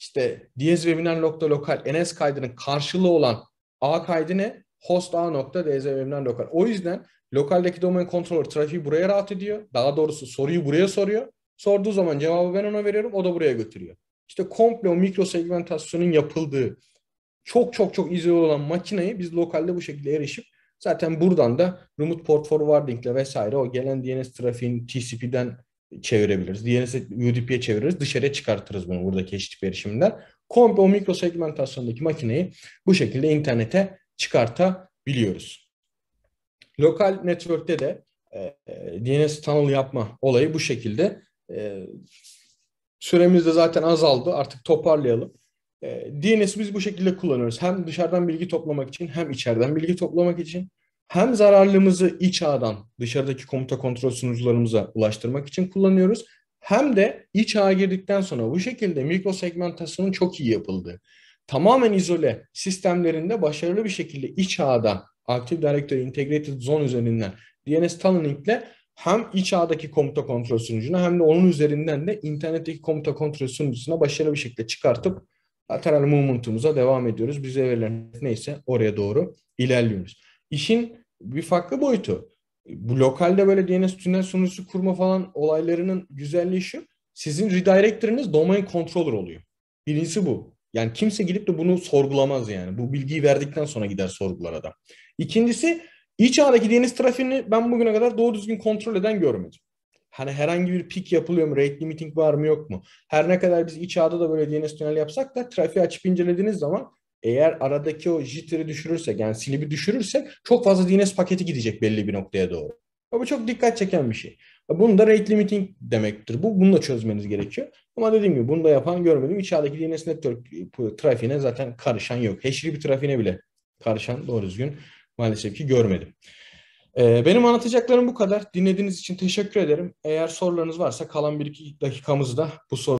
Speaker 1: işte diezwebinar.lokal NS kaydının karşılığı olan A kaydı ne? host A O yüzden lokaldeki domain controller trafiği buraya rahat ediyor. Daha doğrusu soruyu buraya soruyor. Sorduğu zaman cevabı ben ona veriyorum. O da buraya götürüyor. İşte komple o mikro segmentasyonun yapıldığı çok çok çok izole olan makineyi biz lokalde bu şekilde erişip zaten buradan da remote port forwarding ile vesaire o gelen DNS trafiğin TCP'den çevirebiliriz. DNS, UDP'ye çeviririz. Dışarıya çıkartırız bunu buradaki eşitlik erişiminden. Komple o mikro segmentasyondaki makineyi bu şekilde internete çıkartabiliyoruz. Lokal network'te de e, DNS tunnel yapma olayı bu şekilde. E, süremiz de zaten azaldı. Artık toparlayalım. E, DNS'i biz bu şekilde kullanıyoruz. Hem dışarıdan bilgi toplamak için hem içeriden bilgi toplamak için hem zararlımızı iç ağdan dışarıdaki komuta kontrol sunucularımıza ulaştırmak için kullanıyoruz. Hem de iç ağa girdikten sonra bu şekilde mikro segmentasyonun çok iyi yapıldığı, tamamen izole sistemlerinde başarılı bir şekilde iç ağda Active Directory Integrated Zone üzerinden DNS tunneling ile hem iç ağdaki komuta kontrol sunucuna hem de onun üzerinden de internetteki komuta kontrol sunucusuna başarılı bir şekilde çıkartıp lateral movement'ımıza devam ediyoruz. Bize verilen neyse oraya doğru ilerliyoruz. İşin bir farklı boyutu. Bu lokalde böyle DNS tünel sunucusu kurma falan olaylarının güzelliği şu. Sizin redirector'ınız domain controller oluyor. Birincisi bu. Yani kimse gidip de bunu sorgulamaz yani. Bu bilgiyi verdikten sonra gider sorgular adam. İkincisi iç ağdaki deniz trafiğini ben bugüne kadar doğru düzgün kontrol eden görmedim. Hani herhangi bir pik yapılıyor mu? Rate limiting var mı yok mu? Her ne kadar biz iç ağda da böyle DNS tünel yapsak da trafiği açıp incelediğiniz zaman eğer aradaki o jitter'i düşürürsek yani silibi düşürürsek çok fazla DNS paketi gidecek belli bir noktaya doğru. Bu çok dikkat çeken bir şey. Bunu da rate limiting demektir. Bu bunu da çözmeniz gerekiyor. Ama dediğim gibi bunu da yapan görmedim. İçerideki DNS network e, trafiğine zaten karışan yok. bir trafiğine bile karışan doğru düzgün maalesef ki görmedim. Ee, benim anlatacaklarım bu kadar. Dinlediğiniz için teşekkür ederim. Eğer sorularınız varsa kalan bir iki dakikamızda bu soru